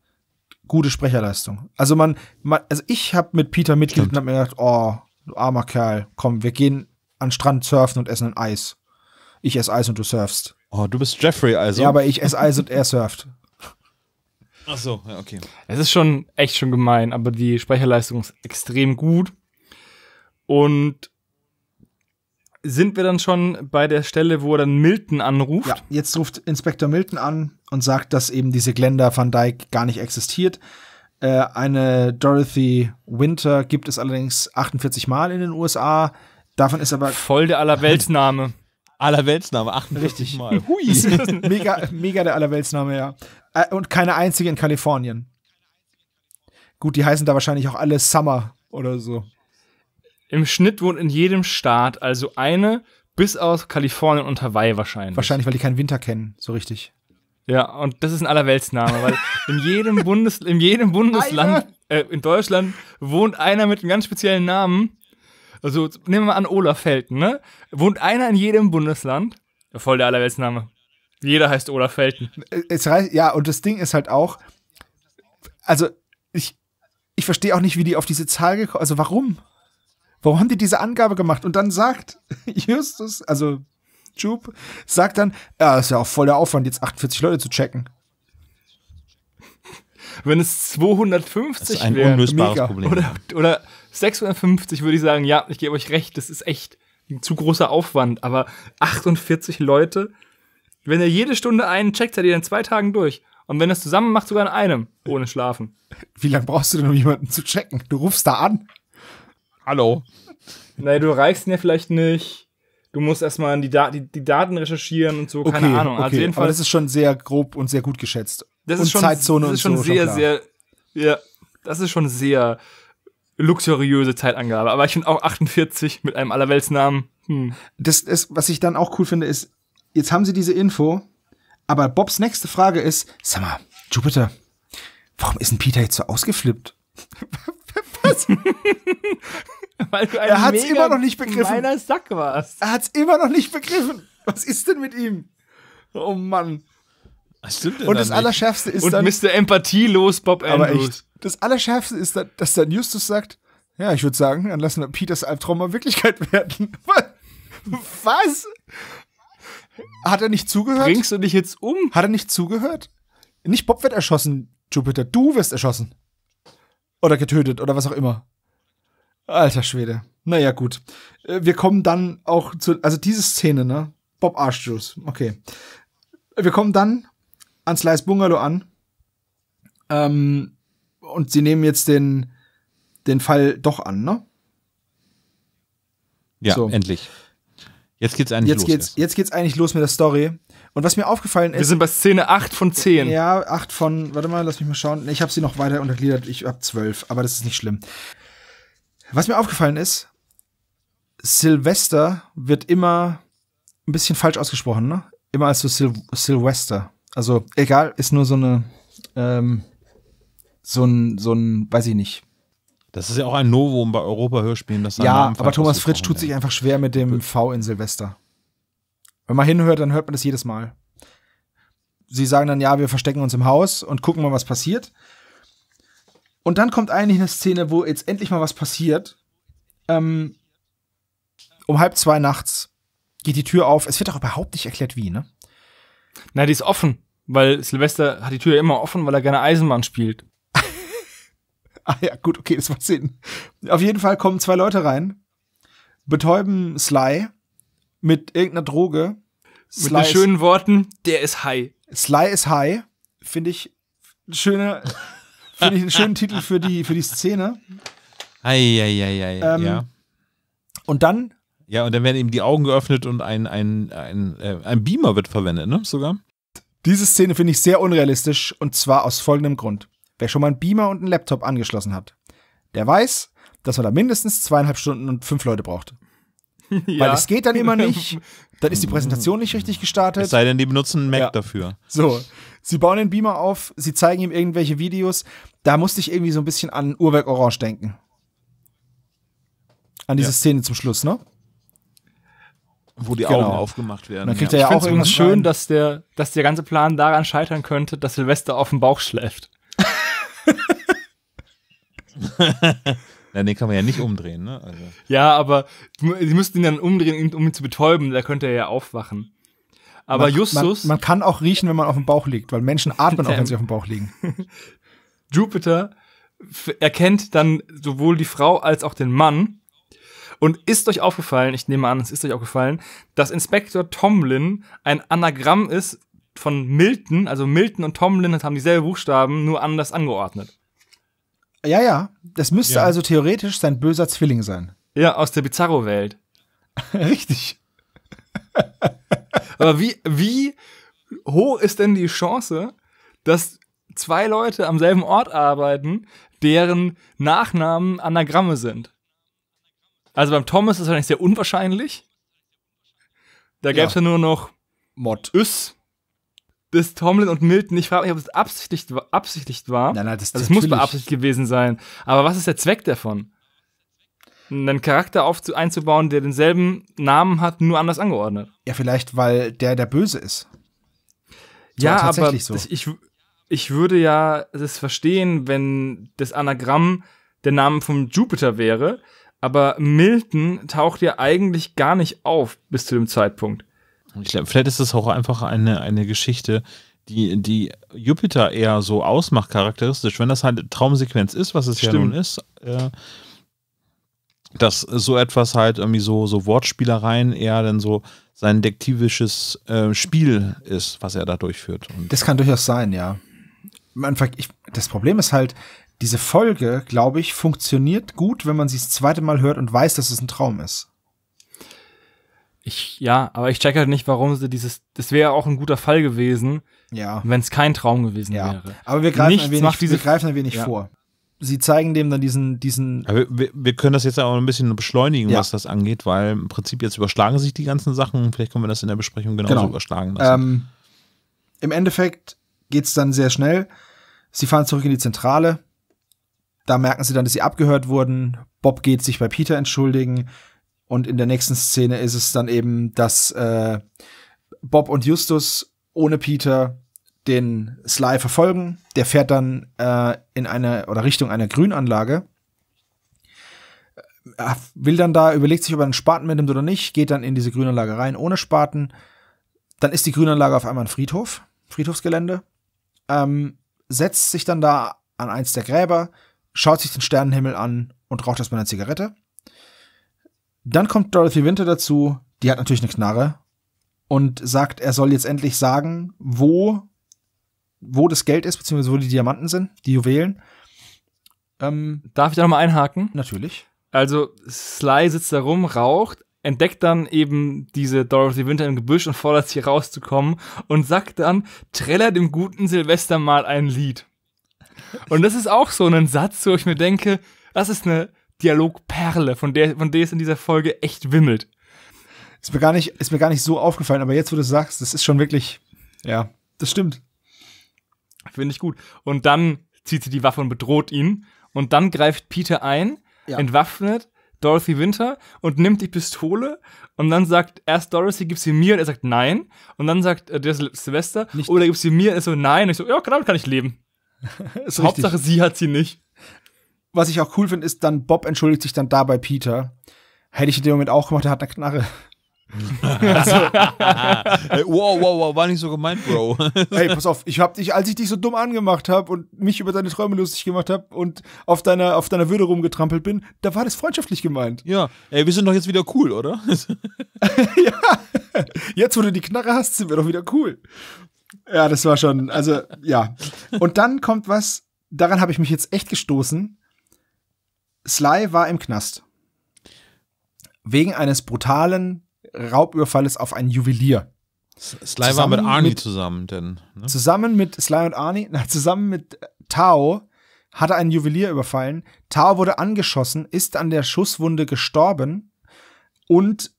gute Sprecherleistung. Also man, man also ich habe mit Peter mitgelitten und habe mir gedacht, oh, du armer Kerl, komm, wir gehen an Strand surfen und essen ein Eis. Ich esse Eis und du surfst. Oh, du bist Jeffrey also. Ja, aber ich esse Eis und er surft. Ach so, ja, okay. Es ist schon echt schon gemein, aber die Speicherleistung ist extrem gut. Und sind wir dann schon bei der Stelle, wo er dann Milton anruft? Ja, jetzt ruft Inspektor Milton an und sagt, dass eben diese Glenda van Dyke gar nicht existiert. Äh, eine Dorothy Winter gibt es allerdings 48 Mal in den USA. Davon ist aber. Voll der Allerweltsname. Allerweltsname, 48 Richtig. Mal. Hui. mega, mega der Allerweltsname, ja. Äh, und keine einzige in Kalifornien. Gut, die heißen da wahrscheinlich auch alle Summer oder so. Im Schnitt wohnt in jedem Staat also eine, bis aus Kalifornien und Hawaii wahrscheinlich. Wahrscheinlich, weil die keinen Winter kennen, so richtig. Ja, und das ist ein Allerweltsname, weil in jedem, Bundes, in jedem Bundesland, äh, in Deutschland, wohnt einer mit einem ganz speziellen Namen also nehmen wir mal an, Felten, ne? Wohnt einer in jedem Bundesland. Voll der Allerweltsname. Jeder heißt Olafelden. Äh, es reicht, ja, und das Ding ist halt auch, also ich, ich verstehe auch nicht, wie die auf diese Zahl gekommen Also warum? Warum haben die diese Angabe gemacht? Und dann sagt Justus, also Jup, sagt dann, ja, ist ja auch voll der Aufwand, jetzt 48 Leute zu checken. Wenn es 250 wäre. ein unlösbares mega. Problem. Oder, oder 650 würde ich sagen, ja, ich gebe euch recht, das ist echt ein zu großer Aufwand, aber 48 Leute, wenn ihr jede Stunde einen checkt, seid ihr in zwei Tagen durch. Und wenn das zusammen macht, sogar in einem, ohne Schlafen. Wie lange brauchst du denn, um jemanden zu checken? Du rufst da an. Hallo. Naja, du reichst ihn ja vielleicht nicht. Du musst erstmal die, Dat die, die, Daten recherchieren und so, okay, keine Ahnung. Also okay. Also jedenfalls, Aber das ist schon sehr grob und sehr gut geschätzt. Das und ist schon, Zeitzone das ist schon und so, sehr, schon sehr, ja, das ist schon sehr luxuriöse Zeitangabe. Aber ich finde auch 48 mit einem Allerweltsnamen. Hm. Das ist, was ich dann auch cool finde, ist, jetzt haben sie diese Info, aber Bobs nächste Frage ist, sag mal, Jupiter, warum ist denn Peter jetzt so ausgeflippt? was? Weil du ein er hat's immer noch nicht begriffen. Sack warst. Er hat's immer noch nicht begriffen. Was ist denn mit ihm? Oh Mann. Was stimmt denn Und das nicht? Allerschärfste ist und dann. Mr. Empathielos Bob Andrews. Aber echt, das Allerschärfste ist dann, dass dann Justus sagt: Ja, ich würde sagen, dann lassen wir Peters Albtraum mal Wirklichkeit werden. Was? Hat er nicht zugehört? Bringst du dich jetzt um? Hat er nicht zugehört? Nicht Bob wird erschossen, Jupiter. Du wirst erschossen. Oder getötet oder was auch immer. Alter Schwede. Naja, gut. Äh, wir kommen dann auch zu. Also diese Szene, ne? Bob Arschjuice. Okay. Wir kommen dann ans Leis Bungalow an. Ähm, und sie nehmen jetzt den, den Fall doch an, ne? Ja, so. endlich. Jetzt geht's eigentlich jetzt los. Geht's, jetzt geht's eigentlich los mit der Story. Und was mir aufgefallen ist. Wir sind bei Szene 8 von 10. Ja, 8 von. Warte mal, lass mich mal schauen. Ich habe sie noch weiter untergliedert. Ich habe 12, aber das ist nicht schlimm. Was mir aufgefallen ist, Silvester wird immer ein bisschen falsch ausgesprochen, ne? Immer als so Sil Silvester. Also egal, ist nur so eine, ähm, so ein, so ein, weiß ich nicht. Das ist ja auch ein Novum bei Europa-Hörspielen. dass Ja, aber Thomas Fritsch tut sich einfach schwer mit dem äh. V in Silvester. Wenn man hinhört, dann hört man das jedes Mal. Sie sagen dann, ja, wir verstecken uns im Haus und gucken mal, was passiert. Und dann kommt eigentlich eine Szene, wo jetzt endlich mal was passiert. Ähm, um halb zwei nachts geht die Tür auf. Es wird auch überhaupt nicht erklärt, wie, ne? Na, die ist offen weil Silvester hat die Tür ja immer offen, weil er gerne Eisenbahn spielt. ah ja, gut, okay, das macht Sinn. Auf jeden Fall kommen zwei Leute rein, betäuben Sly mit irgendeiner Droge. Sly mit den schönen Worten, der ist high. Sly ist high, finde ich schöne, finde ich einen schönen Titel für die für die Szene. Eieieiei, ähm, ja. Und dann? Ja, und dann werden ihm die Augen geöffnet und ein, ein, ein, äh, ein Beamer wird verwendet, ne? Sogar? Diese Szene finde ich sehr unrealistisch und zwar aus folgendem Grund. Wer schon mal einen Beamer und einen Laptop angeschlossen hat, der weiß, dass man da mindestens zweieinhalb Stunden und fünf Leute braucht. Ja. Weil es geht dann immer nicht, dann ist die Präsentation nicht richtig gestartet. Es sei denn, die benutzen einen Mac ja. dafür. So, sie bauen den Beamer auf, sie zeigen ihm irgendwelche Videos. Da musste ich irgendwie so ein bisschen an Uhrwerk Orange denken. An diese ja. Szene zum Schluss, ne? wo die genau. Augen aufgemacht werden. dann kriegt ja. er ja auch irgendwas schön, dass der, dass der ganze Plan daran scheitern könnte, dass Silvester auf dem Bauch schläft. Na, den kann man ja nicht umdrehen, ne? Also. Ja, aber sie müssten ihn dann umdrehen, um ihn zu betäuben, da könnte er ja aufwachen. Aber man, Justus. Man, man, kann auch riechen, wenn man auf dem Bauch liegt, weil Menschen atmen auch, wenn sie auf dem Bauch liegen. Jupiter erkennt dann sowohl die Frau als auch den Mann und ist euch aufgefallen, ich nehme an, es ist euch aufgefallen, dass Inspektor Tomlin ein Anagramm ist von Milton, also Milton und Tomlin haben dieselbe Buchstaben, nur anders angeordnet. Ja, ja. Das müsste ja. also theoretisch sein böser Zwilling sein. Ja, aus der Bizarro-Welt. Richtig. Aber wie, wie hoch ist denn die Chance, dass zwei Leute am selben Ort arbeiten, deren Nachnamen Anagramme sind? Also beim Thomas ist es eigentlich sehr unwahrscheinlich. Da gäbe es ja. ja. nur noch Mod. Üs. Bis Tomlin und Milton. Ich frage mich, ob es absichtlich, absichtlich war. Nein, nein, das, also, das muss beabsichtigt gewesen sein. Aber was ist der Zweck davon? einen Charakter aufzu einzubauen, der denselben Namen hat, nur anders angeordnet. Ja, vielleicht, weil der der Böse ist. So, ja, aber so. das, ich, ich würde ja das verstehen, wenn das Anagramm der Name von Jupiter wäre, aber Milton taucht ja eigentlich gar nicht auf bis zu dem Zeitpunkt. Ich glaube, vielleicht ist es auch einfach eine, eine Geschichte, die, die Jupiter eher so ausmacht, charakteristisch. Wenn das halt Traumsequenz ist, was es Stimmt. ja nun ist, äh, dass so etwas halt irgendwie so, so Wortspielereien eher dann so sein detektivisches äh, Spiel ist, was er da durchführt. Und das kann durchaus sein, ja. ich, das Problem ist halt, diese Folge, glaube ich, funktioniert gut, wenn man sie das zweite Mal hört und weiß, dass es ein Traum ist. Ich, ja, aber ich check halt nicht, warum sie dieses, das wäre auch ein guter Fall gewesen, ja. wenn es kein Traum gewesen ja. wäre. Aber wir greifen Nichts ein wenig, diese, wir greifen ein wenig ja. vor. Sie zeigen dem dann diesen, diesen. wir, wir können das jetzt auch ein bisschen beschleunigen, ja. was das angeht, weil im Prinzip jetzt überschlagen sich die ganzen Sachen vielleicht können wir das in der Besprechung genauso genau. überschlagen lassen. Ähm, Im Endeffekt geht's dann sehr schnell. Sie fahren zurück in die Zentrale. Da merken sie dann, dass sie abgehört wurden. Bob geht sich bei Peter entschuldigen. Und in der nächsten Szene ist es dann eben, dass äh, Bob und Justus ohne Peter den Sly verfolgen. Der fährt dann äh, in eine oder Richtung einer Grünanlage. Er äh, will dann da, überlegt sich, ob er einen Spaten mitnimmt oder nicht, geht dann in diese Grünanlage rein ohne Spaten. Dann ist die Grünanlage auf einmal ein Friedhof, Friedhofsgelände. Ähm, setzt sich dann da an eins der Gräber, schaut sich den Sternenhimmel an und raucht erstmal eine Zigarette. Dann kommt Dorothy Winter dazu, die hat natürlich eine Knarre und sagt, er soll jetzt endlich sagen, wo, wo das Geld ist, beziehungsweise wo die Diamanten sind, die Juwelen. Ähm, Darf ich da nochmal einhaken? Natürlich. Also, Sly sitzt da rum, raucht, entdeckt dann eben diese Dorothy Winter im Gebüsch und fordert sie rauszukommen und sagt dann, Treller dem guten Silvester mal ein Lied. Und das ist auch so ein Satz, wo ich mir denke, das ist eine Dialogperle, von der, von der es in dieser Folge echt wimmelt. Ist mir, gar nicht, ist mir gar nicht so aufgefallen, aber jetzt, wo du es sagst, das ist schon wirklich, ja, das stimmt. Finde ich gut. Und dann zieht sie die Waffe und bedroht ihn. Und dann greift Peter ein, ja. entwaffnet Dorothy Winter und nimmt die Pistole. Und dann sagt erst Dorothy, gib sie mir. Und er sagt nein. Und dann sagt äh, der Silvester, Nicht. oder gib sie mir. Und er so, nein. Und ich so, ja, damit genau, kann ich leben ist Hauptsache, sie hat sie nicht. Was ich auch cool finde, ist dann, Bob entschuldigt sich dann da bei Peter. Hätte ich in dem Moment auch gemacht, er hat eine Knarre. also, hey, wow, wow, wow, war nicht so gemeint, Bro. hey, pass auf, ich hab dich, als ich dich so dumm angemacht habe und mich über deine Träume lustig gemacht habe und auf deiner, auf deiner Würde rumgetrampelt bin, da war das freundschaftlich gemeint. Ja, ey, wir sind doch jetzt wieder cool, oder? ja, jetzt, wo du die Knarre hast, sind wir doch wieder cool. Ja, das war schon, also ja. Und dann kommt was, daran habe ich mich jetzt echt gestoßen. Sly war im Knast. Wegen eines brutalen Raubüberfalles auf einen Juwelier. Sly zusammen war mit Arnie mit, zusammen, denn. Ne? Zusammen mit Sly und Arnie, na, zusammen mit äh, Tao hat er einen Juwelier überfallen. Tao wurde angeschossen, ist an der Schusswunde gestorben und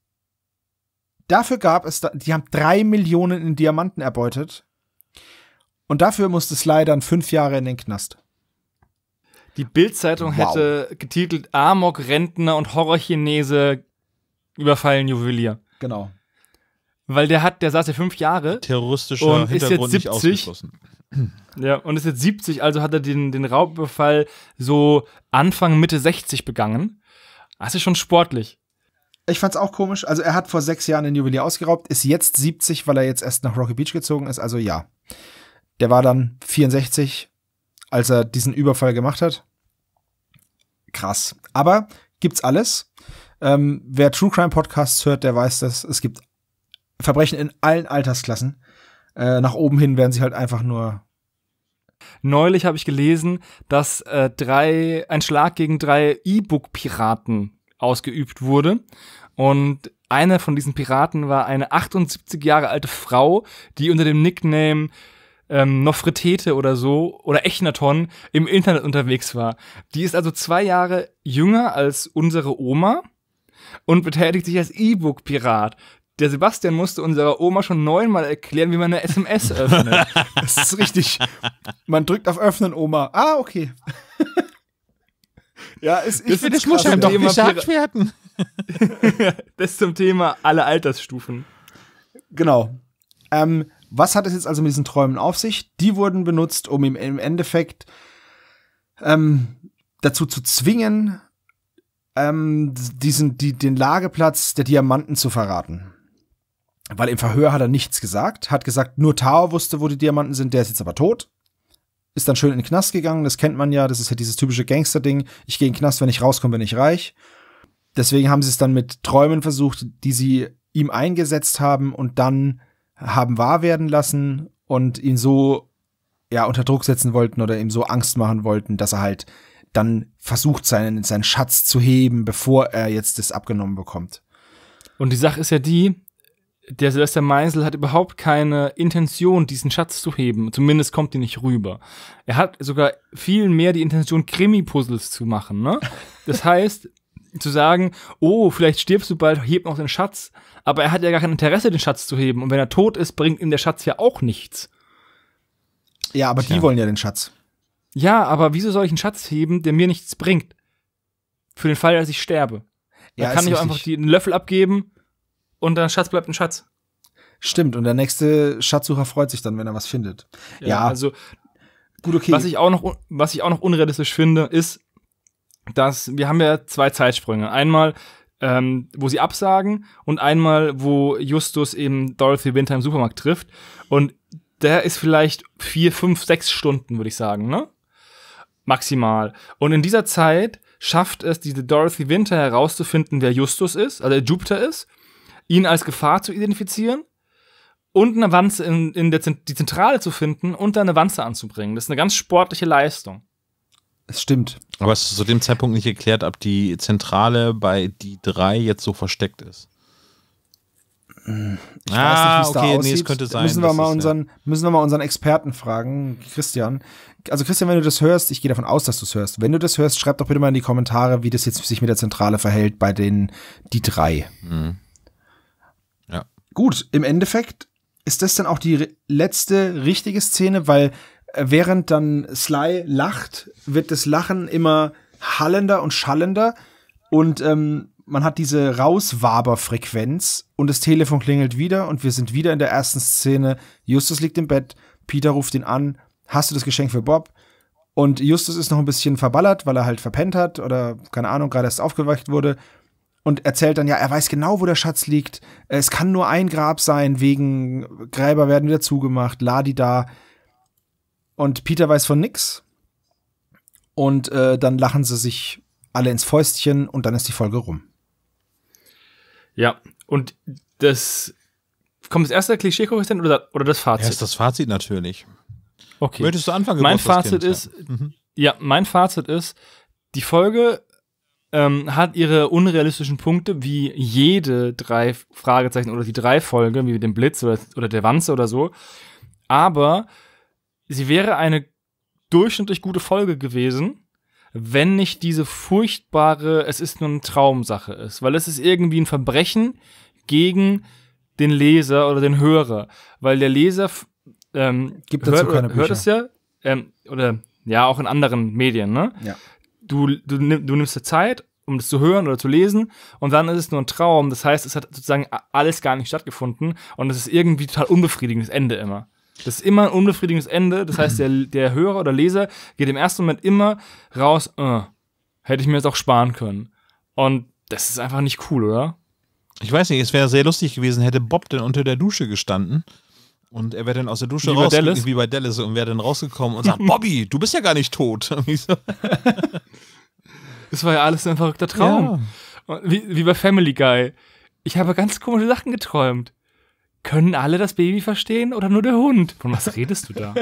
Dafür gab es, die haben drei Millionen in Diamanten erbeutet. Und dafür musste Sly dann fünf Jahre in den Knast. Die Bildzeitung wow. hätte getitelt Amok, Rentner und Horrorchinese überfallen Juwelier. Genau. Weil der hat, der saß ja fünf Jahre. Terroristischer und Hintergrund ist jetzt 70, nicht ausgeschlossen. Ja, und ist jetzt 70, also hat er den, den Raubbefall so Anfang, Mitte 60 begangen. Das ist schon sportlich. Ich fand's auch komisch. Also er hat vor sechs Jahren den Juwelier ausgeraubt, ist jetzt 70, weil er jetzt erst nach Rocky Beach gezogen ist. Also ja, der war dann 64, als er diesen Überfall gemacht hat. Krass. Aber gibt's alles. Ähm, wer True Crime Podcasts hört, der weiß, dass es gibt Verbrechen in allen Altersklassen. Äh, nach oben hin werden sie halt einfach nur Neulich habe ich gelesen, dass äh, drei, ein Schlag gegen drei E-Book-Piraten ausgeübt wurde. Und einer von diesen Piraten war eine 78 Jahre alte Frau, die unter dem Nickname ähm, Nofretete oder so oder Echnaton im Internet unterwegs war. Die ist also zwei Jahre jünger als unsere Oma und betätigt sich als E-Book-Pirat. Der Sebastian musste unserer Oma schon neunmal erklären, wie man eine SMS öffnet. das ist richtig. Man drückt auf Öffnen, Oma. Ah, okay. Ja, es, ich finde, das muss halt doch Thema gesagt werden. das zum Thema alle Altersstufen. Genau. Ähm, was hat es jetzt also mit diesen Träumen auf sich? Die wurden benutzt, um im, Endeffekt ähm, dazu zu zwingen, ähm, diesen, die, den Lageplatz der Diamanten zu verraten. Weil im Verhör hat er nichts gesagt, hat gesagt, nur Tao wusste, wo die Diamanten sind, der ist jetzt aber tot ist dann schön in den Knast gegangen. Das kennt man ja. Das ist ja halt dieses typische Gangster-Ding. Ich gehe in den Knast, wenn ich rauskomme, bin ich reich. Deswegen haben sie es dann mit Träumen versucht, die sie ihm eingesetzt haben und dann haben wahr werden lassen und ihn so ja unter Druck setzen wollten oder ihm so Angst machen wollten, dass er halt dann versucht, seinen, seinen Schatz zu heben, bevor er jetzt das abgenommen bekommt. Und die Sache ist ja die, der Silvester Meisel hat überhaupt keine Intention, diesen Schatz zu heben. Zumindest kommt die nicht rüber. Er hat sogar viel mehr die Intention, Krimi-Puzzles zu machen. Ne? Das heißt, zu sagen, oh, vielleicht stirbst du bald, heb noch den Schatz. Aber er hat ja gar kein Interesse, den Schatz zu heben. Und wenn er tot ist, bringt ihm der Schatz ja auch nichts. Ja, aber Tja. die wollen ja den Schatz. Ja, aber wieso soll ich einen Schatz heben, der mir nichts bringt? Für den Fall, dass ich sterbe. Da ja, kann ich auch einfach den Löffel abgeben und der Schatz bleibt ein Schatz. Stimmt, und der nächste Schatzsucher freut sich dann, wenn er was findet. Ja, ja. also gut, okay. Was ich, auch noch, was ich auch noch unrealistisch finde, ist, dass wir haben ja zwei Zeitsprünge. Einmal, ähm, wo sie absagen und einmal, wo Justus eben Dorothy Winter im Supermarkt trifft. Und der ist vielleicht vier, fünf, sechs Stunden, würde ich sagen, ne? Maximal. Und in dieser Zeit schafft es diese Dorothy Winter herauszufinden, wer Justus ist, also Jupiter ist, ihn als Gefahr zu identifizieren und eine Wanze in, in der Zent die Zentrale zu finden und da eine Wanze anzubringen. Das ist eine ganz sportliche Leistung. Es stimmt. Aber es ist zu dem Zeitpunkt nicht geklärt, ob die Zentrale bei die drei jetzt so versteckt ist. Ich ah, weiß nicht, ah, okay, nee, es könnte sein. Müssen wir, mal unseren, ja. müssen wir mal unseren Experten fragen, Christian. Also Christian, wenn du das hörst, ich gehe davon aus, dass du es hörst. Wenn du das hörst, schreib doch bitte mal in die Kommentare, wie das jetzt sich mit der Zentrale verhält bei den die drei. Mhm. Gut, im Endeffekt ist das dann auch die letzte richtige Szene, weil äh, während dann Sly lacht, wird das Lachen immer hallender und schallender und ähm, man hat diese Rauswaberfrequenz und das Telefon klingelt wieder und wir sind wieder in der ersten Szene. Justus liegt im Bett, Peter ruft ihn an, hast du das Geschenk für Bob? Und Justus ist noch ein bisschen verballert, weil er halt verpennt hat oder keine Ahnung, gerade erst aufgeweicht wurde und erzählt dann ja, er weiß genau, wo der Schatz liegt. Es kann nur ein Grab sein, wegen Gräber werden wieder zugemacht, ladi da. Und Peter weiß von nix. Und äh, dann lachen sie sich alle ins Fäustchen und dann ist die Folge rum. Ja, und das kommt das erste Klischee-Koeffizient oder, oder das Fazit? Erst das Fazit natürlich. Okay. Möchtest du anfangen? Mein Fazit kind, ist, ja. Mhm. ja, mein Fazit ist, die Folge ähm, hat ihre unrealistischen Punkte, wie jede drei Fragezeichen oder die drei Folgen, wie den Blitz oder, oder der Wanze oder so. Aber sie wäre eine durchschnittlich gute Folge gewesen, wenn nicht diese furchtbare, es ist nur eine Traumsache ist, weil es ist irgendwie ein Verbrechen gegen den Leser oder den Hörer, weil der Leser ähm, Gibt hört, dazu keine Bücher. hört es ja ähm, oder ja auch in anderen Medien, ne? Ja du, du, du nimmst dir Zeit, um das zu hören oder zu lesen und dann ist es nur ein Traum. Das heißt, es hat sozusagen alles gar nicht stattgefunden und es ist irgendwie total unbefriedigendes Ende immer. Das ist immer ein unbefriedigendes Ende. Das heißt, der, der Hörer oder Leser geht im ersten Moment immer raus, äh, hätte ich mir jetzt auch sparen können. Und das ist einfach nicht cool, oder? Ich weiß nicht, es wäre sehr lustig gewesen, hätte Bob denn unter der Dusche gestanden und er wäre dann aus der Dusche raus, wie bei Dallas, und wäre dann rausgekommen und sagt, Bobby, du bist ja gar nicht tot. das war ja alles ein verrückter Traum. Ja. Wie, wie bei Family Guy. Ich habe ganz komische Sachen geträumt. Können alle das Baby verstehen oder nur der Hund? Von was redest du da?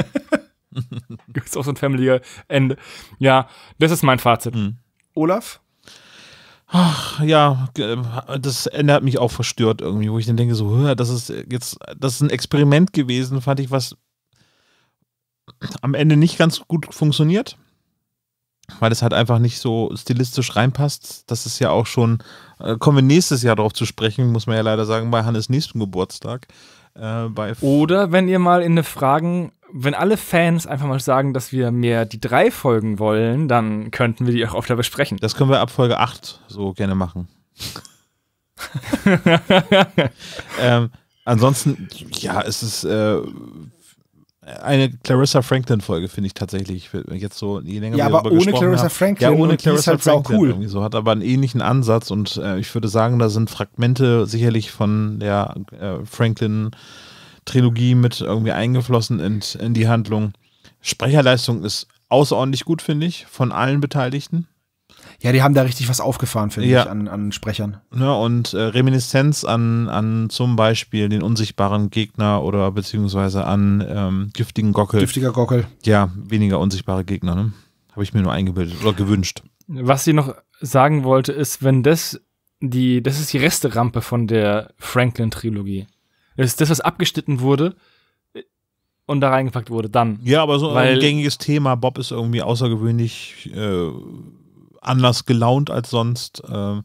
Gibt es auch so ein Family Guy Ende. Ja, das ist mein Fazit. Mhm. Olaf? Ach, ja, äh, das Ende hat mich auch verstört irgendwie, wo ich dann denke, so, das ist jetzt, das ist ein Experiment gewesen, fand ich, was am Ende nicht ganz gut funktioniert, weil es halt einfach nicht so stilistisch reinpasst. Das ist ja auch schon, äh, kommen wir nächstes Jahr darauf zu sprechen, muss man ja leider sagen, bei Hannes nächsten Geburtstag. Äh, Oder wenn ihr mal in eine Fragen, wenn alle Fans einfach mal sagen, dass wir mehr die drei Folgen wollen, dann könnten wir die auch oft besprechen. Das können wir ab Folge 8 so gerne machen. ähm, ansonsten, ja, es ist äh, eine Clarissa Franklin-Folge, finde ich tatsächlich. Jetzt so, je länger ja, wir aber ohne Clarissa Franklin. Haben, ja, ohne Clarissa halt Franklin. Cool. So, hat aber einen ähnlichen Ansatz und äh, ich würde sagen, da sind Fragmente sicherlich von der äh, Franklin- Trilogie mit irgendwie eingeflossen in, in die Handlung. Sprecherleistung ist außerordentlich gut, finde ich, von allen Beteiligten. Ja, die haben da richtig was aufgefahren, finde ja. ich, an, an Sprechern. Ja, ne, und äh, Reminiszenz an, an zum Beispiel den unsichtbaren Gegner oder beziehungsweise an ähm, giftigen Gockel. Giftiger Gockel. Ja, weniger unsichtbare Gegner, ne? Habe ich mir nur eingebildet oder gewünscht. Was sie noch sagen wollte, ist, wenn das die, das ist die Resterampe von der Franklin-Trilogie. Es ist das, was abgeschnitten wurde und da reingepackt wurde, dann. Ja, aber so Weil, ein gängiges Thema. Bob ist irgendwie außergewöhnlich äh, anders gelaunt als sonst. Äh,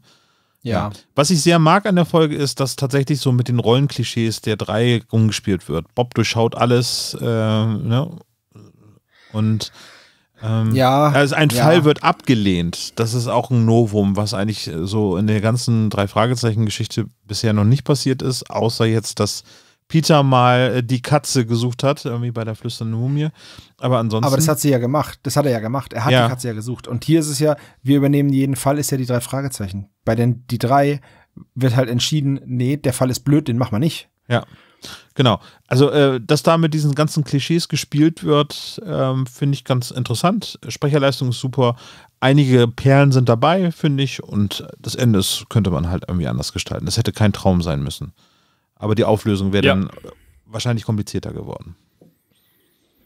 ja. Was ich sehr mag an der Folge ist, dass tatsächlich so mit den Rollenklischees der drei rumgespielt wird. Bob durchschaut alles äh, ne? und ähm, ja. Also ein Fall wird abgelehnt. Das ist auch ein Novum, was eigentlich so in der ganzen Drei-Fragezeichen-Geschichte bisher noch nicht passiert ist, außer jetzt, dass Peter mal äh, die Katze gesucht hat, irgendwie bei der flüsternden Mumie. Aber ansonsten. Aber das hat sie ja gemacht. Das hat er ja gemacht. Er hat ja. die Katze ja gesucht. Und hier ist es ja, wir übernehmen jeden Fall, ist ja die drei Fragezeichen. Bei den die drei wird halt entschieden, nee, der Fall ist blöd, den machen wir nicht. Ja. Genau. Also, äh, dass da mit diesen ganzen Klischees gespielt wird, ähm, finde ich ganz interessant. Sprecherleistung ist super. Einige Perlen sind dabei, finde ich. Und das Ende ist, könnte man halt irgendwie anders gestalten. Das hätte kein Traum sein müssen. Aber die Auflösung wäre ja. dann wahrscheinlich komplizierter geworden.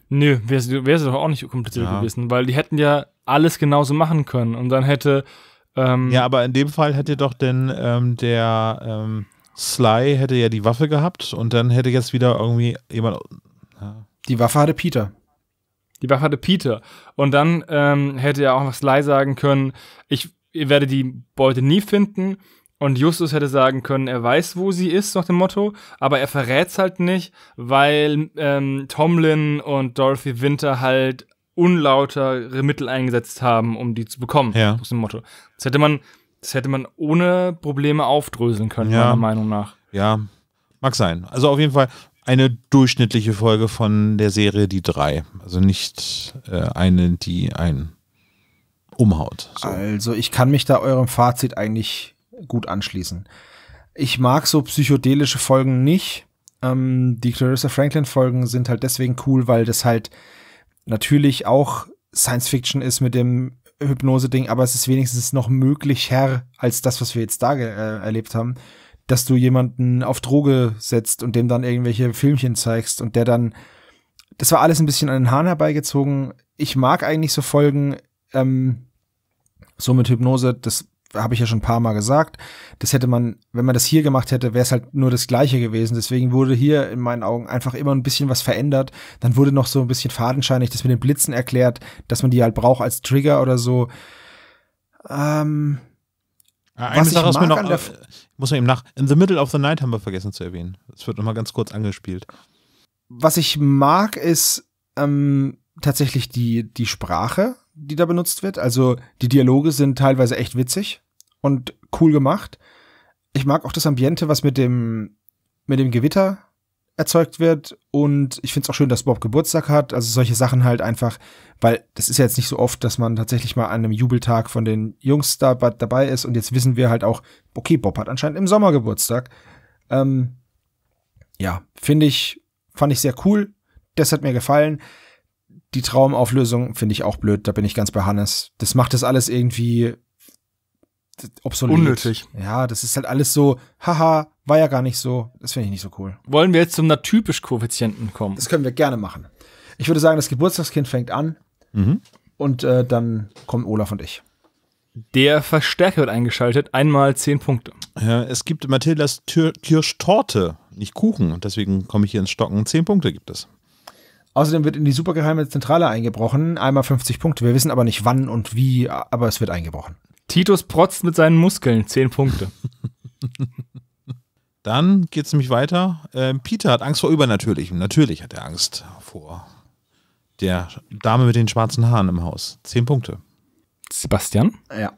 Nö, wäre es doch auch nicht kompliziert ja. gewesen, weil die hätten ja alles genauso machen können. Und dann hätte. Ähm, ja, aber in dem Fall hätte doch denn ähm, der. Ähm, Sly hätte ja die Waffe gehabt und dann hätte jetzt wieder irgendwie jemand. Ja. Die Waffe hatte Peter. Die Waffe hatte Peter. Und dann ähm, hätte ja auch noch Sly sagen können, ich werde die Beute nie finden. Und Justus hätte sagen können, er weiß, wo sie ist, nach dem Motto, aber er verrät's halt nicht, weil ähm, Tomlin und Dorothy Winter halt unlautere Mittel eingesetzt haben, um die zu bekommen. Ja. Nach dem Motto. Das hätte man das hätte man ohne Probleme aufdröseln können, ja. meiner Meinung nach. Ja, mag sein. Also auf jeden Fall eine durchschnittliche Folge von der Serie Die Drei. Also nicht äh, eine, die einen umhaut. So. Also ich kann mich da eurem Fazit eigentlich gut anschließen. Ich mag so psychedelische Folgen nicht. Ähm, die Clarissa Franklin-Folgen sind halt deswegen cool, weil das halt natürlich auch Science Fiction ist mit dem Hypnose-Ding, aber es ist wenigstens noch möglicher als das, was wir jetzt da äh, erlebt haben, dass du jemanden auf Droge setzt und dem dann irgendwelche Filmchen zeigst und der dann, das war alles ein bisschen an den Haaren herbeigezogen. Ich mag eigentlich so Folgen, ähm, so mit Hypnose, das habe ich ja schon ein paar Mal gesagt, das hätte man, wenn man das hier gemacht hätte, wäre es halt nur das Gleiche gewesen. Deswegen wurde hier in meinen Augen einfach immer ein bisschen was verändert. Dann wurde noch so ein bisschen fadenscheinig das mit den Blitzen erklärt, dass man die halt braucht als Trigger oder so. Ähm, ah, eine was Sache ich mag noch, an der äh, muss man eben nach. In the Middle of the Night haben wir vergessen zu erwähnen. Es wird nochmal ganz kurz angespielt. Was ich mag, ist ähm, tatsächlich die, die Sprache, die da benutzt wird. Also die Dialoge sind teilweise echt witzig und cool gemacht. Ich mag auch das Ambiente, was mit dem, mit dem Gewitter erzeugt wird. Und ich finde es auch schön, dass Bob Geburtstag hat. Also solche Sachen halt einfach, weil das ist ja jetzt nicht so oft, dass man tatsächlich mal an einem Jubeltag von den Jungs da, dabei ist. Und jetzt wissen wir halt auch, okay, Bob hat anscheinend im Sommer Geburtstag. Ähm, ja, finde ich, fand ich sehr cool. Das hat mir gefallen. Die Traumauflösung finde ich auch blöd. Da bin ich ganz bei Hannes. Das macht das alles irgendwie obsolet. Unnötig. Ja, das ist halt alles so, haha, war ja gar nicht so. Das finde ich nicht so cool. Wollen wir jetzt zum Natypisch-Koeffizienten kommen? Das können wir gerne machen. Ich würde sagen, das Geburtstagskind fängt an mhm. und äh, dann kommen Olaf und ich. Der Verstärker wird eingeschaltet, einmal 10 Punkte. Ja, es gibt Mathildas Tür Kirschtorte, nicht Kuchen, deswegen komme ich hier ins Stocken. 10 Punkte gibt es. Außerdem wird in die supergeheime Zentrale eingebrochen, einmal 50 Punkte. Wir wissen aber nicht wann und wie, aber es wird eingebrochen. Titus protzt mit seinen Muskeln. Zehn Punkte. Dann geht es nämlich weiter. Äh, Peter hat Angst vor Übernatürlichem. Natürlich hat er Angst vor der Dame mit den schwarzen Haaren im Haus. Zehn Punkte. Sebastian? Ja.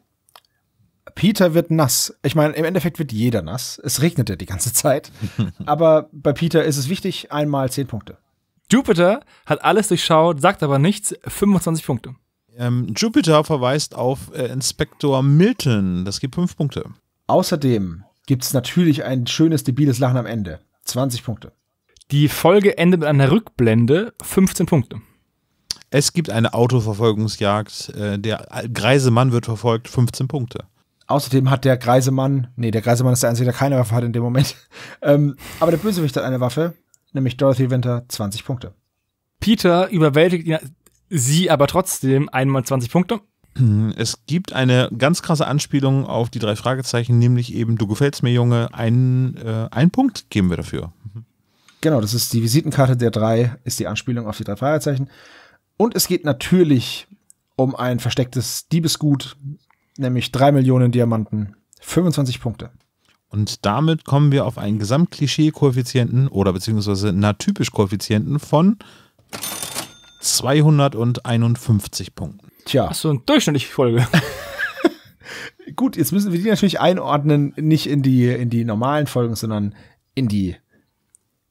Peter wird nass. Ich meine, im Endeffekt wird jeder nass. Es regnet ja die ganze Zeit. aber bei Peter ist es wichtig, einmal zehn Punkte. Jupiter hat alles durchschaut, sagt aber nichts. 25 Punkte. Ähm, Jupiter verweist auf äh, Inspektor Milton. Das gibt fünf Punkte. Außerdem gibt es natürlich ein schönes, debiles Lachen am Ende. 20 Punkte. Die Folge endet mit einer Rückblende. 15 Punkte. Es gibt eine Autoverfolgungsjagd. Äh, der greise Mann wird verfolgt. 15 Punkte. Außerdem hat der greise Mann, nee, der greise Mann ist der Einzige, der keine Waffe hat in dem Moment. ähm, aber der Bösewicht hat eine Waffe, nämlich Dorothy Winter, 20 Punkte. Peter überwältigt ihn Sie aber trotzdem einmal 20 Punkte. Es gibt eine ganz krasse Anspielung auf die drei Fragezeichen, nämlich eben, du gefällst mir, Junge, einen, äh, einen Punkt geben wir dafür. Genau, das ist die Visitenkarte der drei, ist die Anspielung auf die drei Fragezeichen. Und es geht natürlich um ein verstecktes Diebesgut, nämlich drei Millionen Diamanten, 25 Punkte. Und damit kommen wir auf einen Gesamtklischee-Koeffizienten oder beziehungsweise natypisch Koeffizienten von 251 Punkten. Tja. Hast so, eine durchschnittliche Folge? Gut, jetzt müssen wir die natürlich einordnen, nicht in die, in die normalen Folgen, sondern in die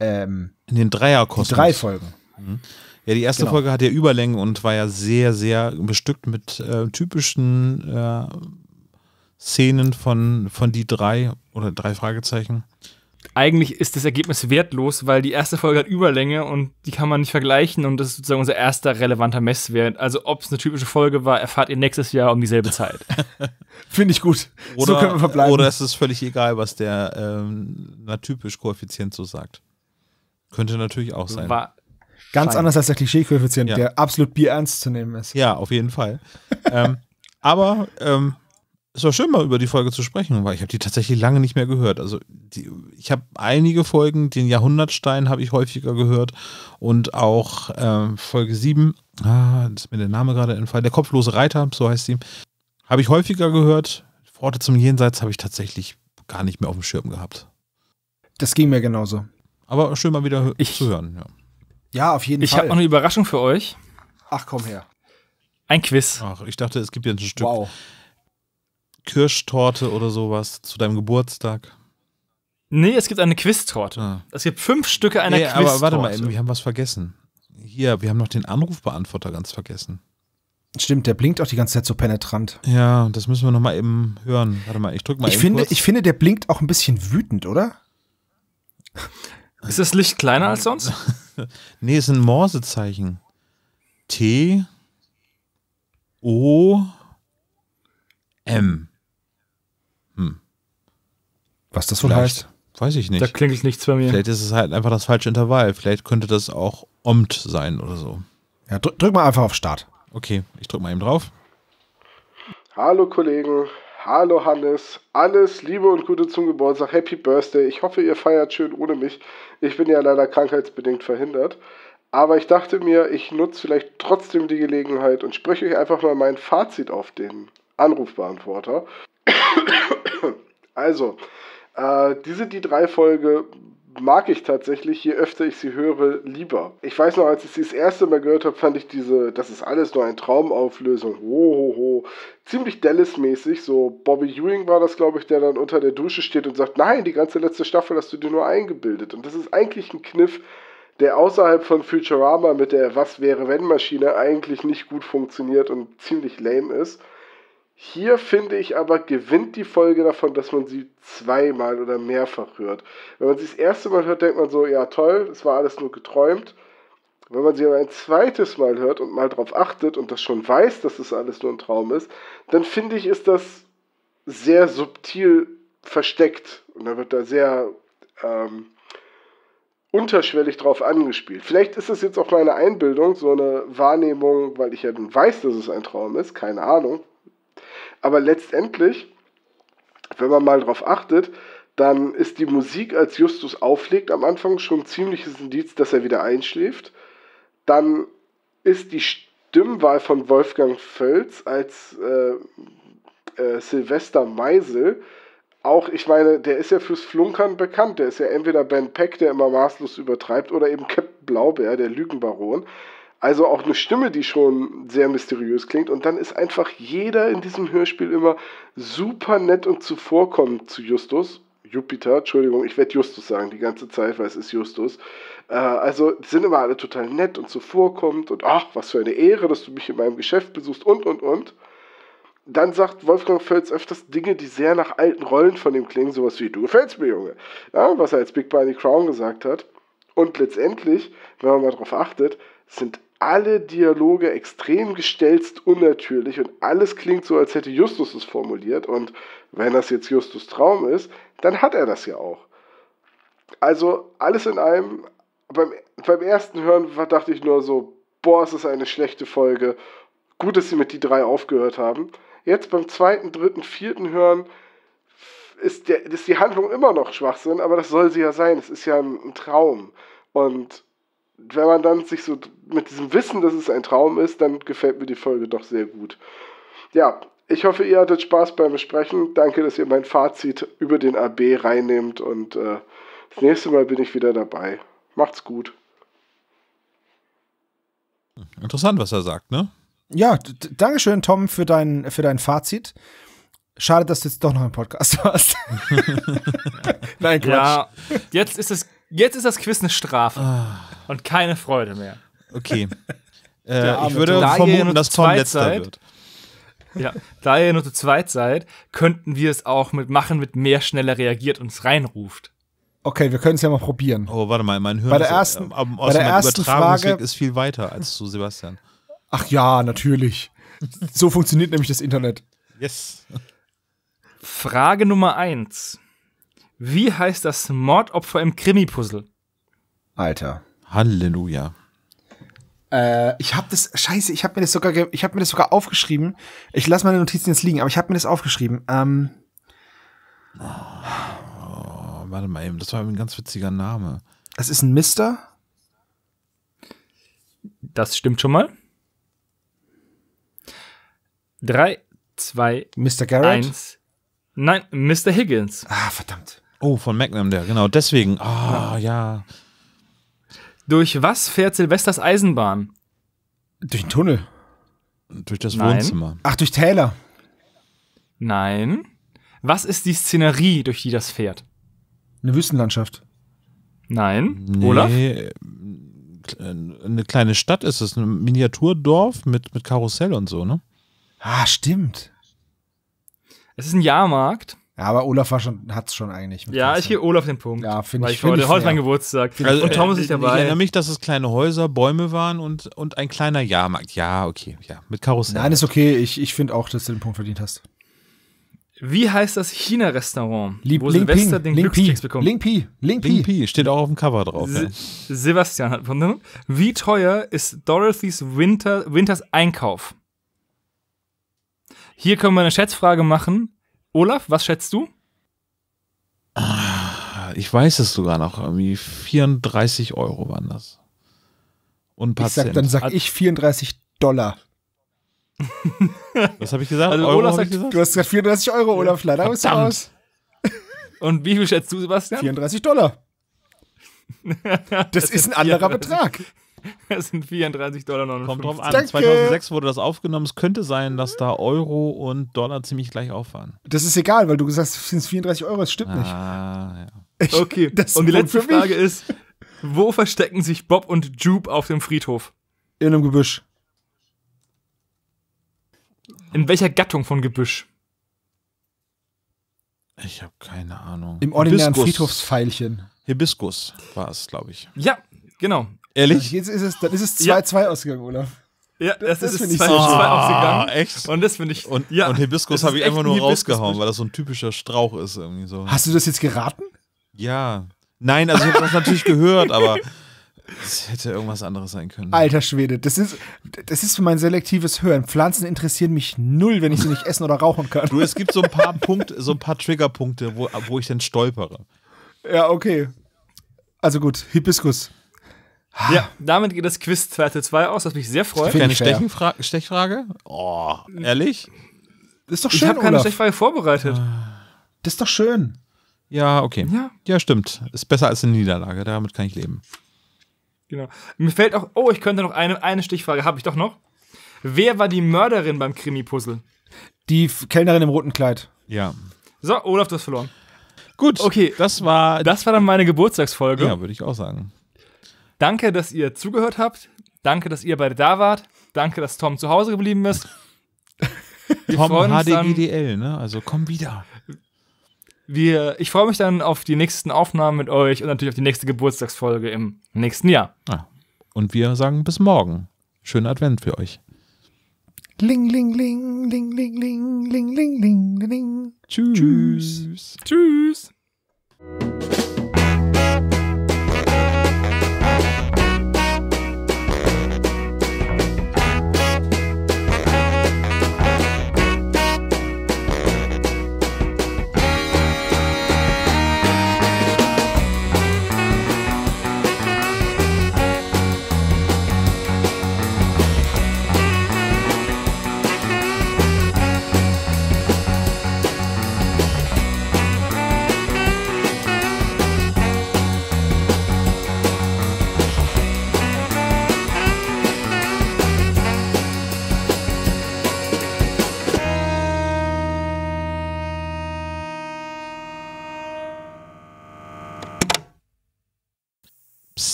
ähm, in den Dreierkosmos. Drei Folgen. Mhm. Ja, die erste genau. Folge hat ja Überlänge und war ja sehr, sehr bestückt mit äh, typischen äh, Szenen von, von die drei oder drei Fragezeichen eigentlich ist das Ergebnis wertlos, weil die erste Folge hat Überlänge und die kann man nicht vergleichen und das ist sozusagen unser erster relevanter Messwert. Also ob es eine typische Folge war, erfahrt ihr nächstes Jahr um dieselbe Zeit. Finde ich gut. Oder, so können wir verbleiben. Oder es ist völlig egal, was der ähm, typisch Koeffizient so sagt. Könnte natürlich auch sein. War Ganz anders als der Klischee-Koeffizient, ja. der absolut bierernst zu nehmen ist. Ja, auf jeden Fall. ähm, aber ähm, es war schön, mal über die Folge zu sprechen, weil ich habe die tatsächlich lange nicht mehr gehört. Also die, ich habe einige Folgen, den Jahrhundertstein habe ich häufiger gehört und auch äh, Folge 7, ah, ist mir der Name gerade entfallen, der kopflose Reiter, so heißt sie, habe ich häufiger gehört. Worte zum Jenseits habe ich tatsächlich gar nicht mehr auf dem Schirm gehabt. Das ging mir genauso. Aber schön mal wieder ich, zu hören. Ja. ja auf jeden ich Fall. Ich habe noch eine Überraschung für euch. Ach, komm her. Ein Quiz. Ach, ich dachte, es gibt jetzt ein Stück. Wow. Kirschtorte oder sowas zu deinem Geburtstag? Nee, es gibt eine Quiztorte. Ah. Es gibt fünf Stücke einer nee, Quiztorte. Aber warte mal, wir haben was vergessen. Hier, wir haben noch den Anrufbeantworter ganz vergessen. Stimmt, der blinkt auch die ganze Zeit so penetrant. Ja, das müssen wir noch mal eben hören. Warte mal, ich drück mal. Ich finde, kurz. ich finde, der blinkt auch ein bisschen wütend, oder? Ist das Licht kleiner als sonst? nee, es sind Morsezeichen. T O M. Hm. Was das wohl heißt? Weiß ich nicht. Da klingelt nichts bei mir. Vielleicht ist es halt einfach das falsche Intervall. Vielleicht könnte das auch Omt sein oder so. Ja, drück, drück mal einfach auf Start. Okay, ich drück mal eben drauf. Hallo Kollegen, hallo Hannes, alles Liebe und Gute zum Geburtstag, Happy Birthday. Ich hoffe, ihr feiert schön ohne mich. Ich bin ja leider krankheitsbedingt verhindert. Aber ich dachte mir, ich nutze vielleicht trotzdem die Gelegenheit und spreche euch einfach mal mein Fazit auf den Anrufbeantworter also, äh, diese die drei Folge mag ich tatsächlich, je öfter ich sie höre, lieber. Ich weiß noch, als ich sie das erste Mal gehört habe, fand ich diese, das ist alles nur ein Traumauflösung, hohoho, ziemlich Dallas-mäßig. So Bobby Ewing war das, glaube ich, der dann unter der Dusche steht und sagt, nein, die ganze letzte Staffel hast du dir nur eingebildet. Und das ist eigentlich ein Kniff, der außerhalb von Futurama mit der Was-wäre-wenn-Maschine eigentlich nicht gut funktioniert und ziemlich lame ist. Hier finde ich aber, gewinnt die Folge davon, dass man sie zweimal oder mehrfach hört. Wenn man sie das erste Mal hört, denkt man so, ja toll, es war alles nur geträumt. Wenn man sie aber ein zweites Mal hört und mal darauf achtet und das schon weiß, dass es das alles nur ein Traum ist, dann finde ich, ist das sehr subtil versteckt. Und dann wird da sehr ähm, unterschwellig drauf angespielt. Vielleicht ist das jetzt auch meine Einbildung, so eine Wahrnehmung, weil ich ja nun weiß, dass es ein Traum ist, keine Ahnung. Aber letztendlich, wenn man mal darauf achtet, dann ist die Musik, als Justus auflegt, am Anfang schon ein ziemliches Indiz, dass er wieder einschläft. Dann ist die Stimmwahl von Wolfgang Völz als äh, äh, Silvester Meisel auch, ich meine, der ist ja fürs Flunkern bekannt. Der ist ja entweder Ben Peck, der immer maßlos übertreibt, oder eben Captain Blaubeer, der Lügenbaron. Also auch eine Stimme, die schon sehr mysteriös klingt. Und dann ist einfach jeder in diesem Hörspiel immer super nett und zuvorkommend zu Justus. Jupiter, Entschuldigung, ich werde Justus sagen die ganze Zeit, weil es ist Justus. Äh, also sind immer alle total nett und zuvorkommend und ach, was für eine Ehre, dass du mich in meinem Geschäft besuchst und, und, und. Dann sagt Wolfgang Völz öfters Dinge, die sehr nach alten Rollen von ihm klingen, sowas wie, du gefällst mir, Junge. Ja, was er als Big Barney Crown gesagt hat. Und letztendlich, wenn man mal darauf achtet, sind alle Dialoge extrem gestelzt unnatürlich und alles klingt so, als hätte Justus es formuliert. Und wenn das jetzt Justus Traum ist, dann hat er das ja auch. Also alles in allem, beim, beim ersten Hören dachte ich nur so, boah, es ist eine schlechte Folge. Gut, dass sie mit die drei aufgehört haben. Jetzt beim zweiten, dritten, vierten Hören ist, der, ist die Handlung immer noch Schwachsinn, aber das soll sie ja sein. Es ist ja ein, ein Traum. Und wenn man dann sich so mit diesem Wissen, dass es ein Traum ist, dann gefällt mir die Folge doch sehr gut. Ja, ich hoffe, ihr hattet Spaß beim Besprechen. Danke, dass ihr mein Fazit über den AB reinnehmt und äh, das nächste Mal bin ich wieder dabei. Macht's gut. Interessant, was er sagt, ne? Ja, Dankeschön, Tom, für dein, für dein Fazit. Schade, dass du jetzt doch noch einen Podcast hast. Nein, Quatsch. Ja, jetzt ist es Jetzt ist das Quiz eine Strafe. Oh. Und keine Freude mehr. Okay. äh, ich würde da vermuten, dass Tom letzter seid, wird. Ja, da ihr nur zu zweit seid, könnten wir es auch mit machen, mit mehr schneller reagiert und es reinruft. Okay, wir können es ja mal probieren. Oh, warte mal, mein Hirn bei der ersten, ist, äh, am, bei der ersten Frage, ist viel weiter als zu Sebastian. Ach ja, natürlich. so funktioniert nämlich das Internet. Yes. Frage Nummer eins. Wie heißt das Mordopfer im Krimi-Puzzle? Alter. Halleluja. Äh, ich habe das Scheiße, ich habe mir das sogar ich habe mir das sogar aufgeschrieben. Ich lasse meine Notizen jetzt liegen, aber ich habe mir das aufgeschrieben. Ähm oh, warte mal eben, das war ein ganz witziger Name. Es ist ein Mister? Das stimmt schon mal. Drei, zwei, Mr. Garrett? Eins. Nein, Mr. Higgins. Ah, verdammt. Oh, von Magnum, der, genau. Deswegen. Ah, oh, ja. Durch was fährt Silvesters Eisenbahn? Durch den Tunnel. Durch das Nein. Wohnzimmer. Ach, durch Täler. Nein. Was ist die Szenerie, durch die das fährt? Eine Wüstenlandschaft. Nein. Nee, Olaf? Eine kleine Stadt ist es, ein Miniaturdorf mit, mit Karussell und so, ne? Ah, stimmt. Es ist ein Jahrmarkt. Ja, aber Olaf hat es schon eigentlich. Ja, ich gebe Olaf den Punkt. Ja, finde ich. Find heute, ich mein Geburtstag. Also, und äh, Tom ist äh, nicht dabei. Ich erinnere mich, dass es kleine Häuser, Bäume waren und, und ein kleiner Jahrmarkt. Ja, okay, ja. Mit Karussell. Nein, ist okay. Ich, ich finde auch, dass du den Punkt verdient hast. Wie heißt das China-Restaurant, wo Ling Silvester Ping, den Glückskeks bekommt? Ling Pi, Ling Ling Pi, steht auch auf dem Cover drauf. Se ja. Sebastian hat Punkte. Wie teuer ist Dorothys Winter, Winters Einkauf? Hier können wir eine Schätzfrage machen. Olaf, was schätzt du? Ah, ich weiß es sogar noch. Irgendwie 34 Euro waren das. Und ein paar ich sag, Cent. Dann sag ich 34 Dollar. Was habe ich gesagt? Also Olaf sagt, gesagt? Du hast gesagt 34 Euro, Olaf. Leider Verdammt. ist raus. Und wie viel schätzt du, Sebastian? 34 Dollar. Das, das ist ein anderer Betrag. Das sind 34 Dollar. Kommt drauf an. Danke. 2006 wurde das aufgenommen. Es könnte sein, dass da Euro und Dollar ziemlich gleich auffahren. Das ist egal, weil du gesagt hast, sind 34 Euro. Ah, das stimmt ah, nicht. Ja. okay. Ich, und die letzte Frage ist: Wo verstecken sich Bob und Jupe auf dem Friedhof? In einem Gebüsch. In welcher Gattung von Gebüsch? Ich habe keine Ahnung. Im ordinären Friedhofsfeilchen. Hibiskus war es, glaube ich. Ja, genau. Ehrlich? Jetzt ist es, dann ist es 2-2 ja. ausgegangen, Olaf. Ja, das, das ist 2-2 so oh, ausgegangen. Echt? Und das finde ich. Und, ja, und Hibiskus habe ich einfach nur rausgehauen, weil das so ein typischer Strauch ist. Irgendwie so. Hast du das jetzt geraten? Ja. Nein, also ich habe das natürlich gehört, aber es hätte irgendwas anderes sein können. Alter Schwede, das ist, das ist für mein selektives Hören. Pflanzen interessieren mich null, wenn ich sie nicht essen oder rauchen kann. Du, es gibt so ein paar Punkte, so ein paar Triggerpunkte, wo, wo ich dann stolpere. Ja, okay. Also gut, Hibiskus. Ah. Ja, damit geht das Quiz 2 zu 2 aus, was mich sehr freut. Für eine Stechfra Stechfrage? Oh, hm. ehrlich? Das ist doch schön, Ich habe keine Olaf. Stechfrage vorbereitet. Ah. Das ist doch schön. Ja, okay. Ja. ja, stimmt. Ist besser als eine Niederlage. Damit kann ich leben. Genau. Mir fällt auch, oh, ich könnte noch eine, eine Stichfrage, habe ich doch noch. Wer war die Mörderin beim Krimi-Puzzle? Die Kellnerin im roten Kleid. Ja. So, Olaf, du hast verloren. Gut, okay. Das war, das war dann meine Geburtstagsfolge. Ja, würde ich auch sagen. Danke, dass ihr zugehört habt. Danke, dass ihr beide da wart. Danke, dass Tom zu Hause geblieben ist. Wir Tom HDGDL, ne? Also komm wieder. Wir, ich freue mich dann auf die nächsten Aufnahmen mit euch und natürlich auf die nächste Geburtstagsfolge im nächsten Jahr. Ah, und wir sagen bis morgen. Schönen Advent für euch. Ling, ling, ling, ling, ling, ling, ling, ling, ling, ling. Tschüss. Tschüss. Tschüss.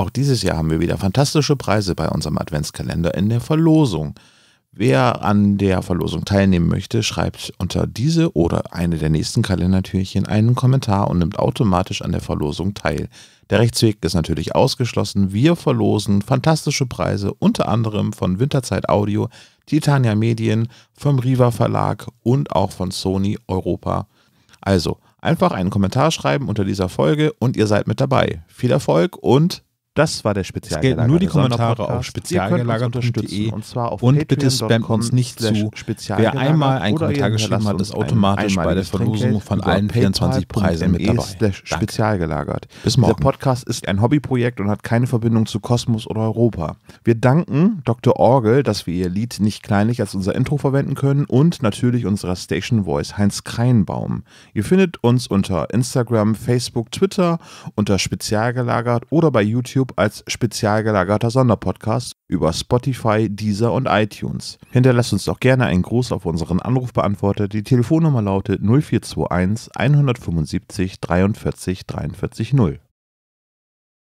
Auch dieses Jahr haben wir wieder fantastische Preise bei unserem Adventskalender in der Verlosung. Wer an der Verlosung teilnehmen möchte, schreibt unter diese oder eine der nächsten Kalendertürchen einen Kommentar und nimmt automatisch an der Verlosung teil. Der Rechtsweg ist natürlich ausgeschlossen. Wir verlosen fantastische Preise unter anderem von Winterzeit Audio, Titania Medien, vom Riva Verlag und auch von Sony Europa. Also einfach einen Kommentar schreiben unter dieser Folge und ihr seid mit dabei. Viel Erfolg und das war der Spezial. Es nur die Kommentare auf spezialgelagert.de und, und bitte spam uns nicht zu. Wer einmal einen Kommentar geschrieben hat, ist automatisch bei der Verlosung von allen 24 e Preisen mit dabei. Spezialgelagert. Bis morgen. Der Podcast ist ein Hobbyprojekt und hat keine Verbindung zu Kosmos oder Europa. Wir danken Dr. Orgel, dass wir ihr Lied nicht kleinlich als unser Intro verwenden können und natürlich unserer Station Voice Heinz Kreinbaum. Ihr findet uns unter Instagram, Facebook, Twitter unter Spezialgelagert oder bei YouTube Club als spezial gelagerter Sonderpodcast über Spotify, Deezer und iTunes. Hinterlasst uns doch gerne einen Gruß auf unseren Anrufbeantworter. Die Telefonnummer lautet 0421 175 43 43 0.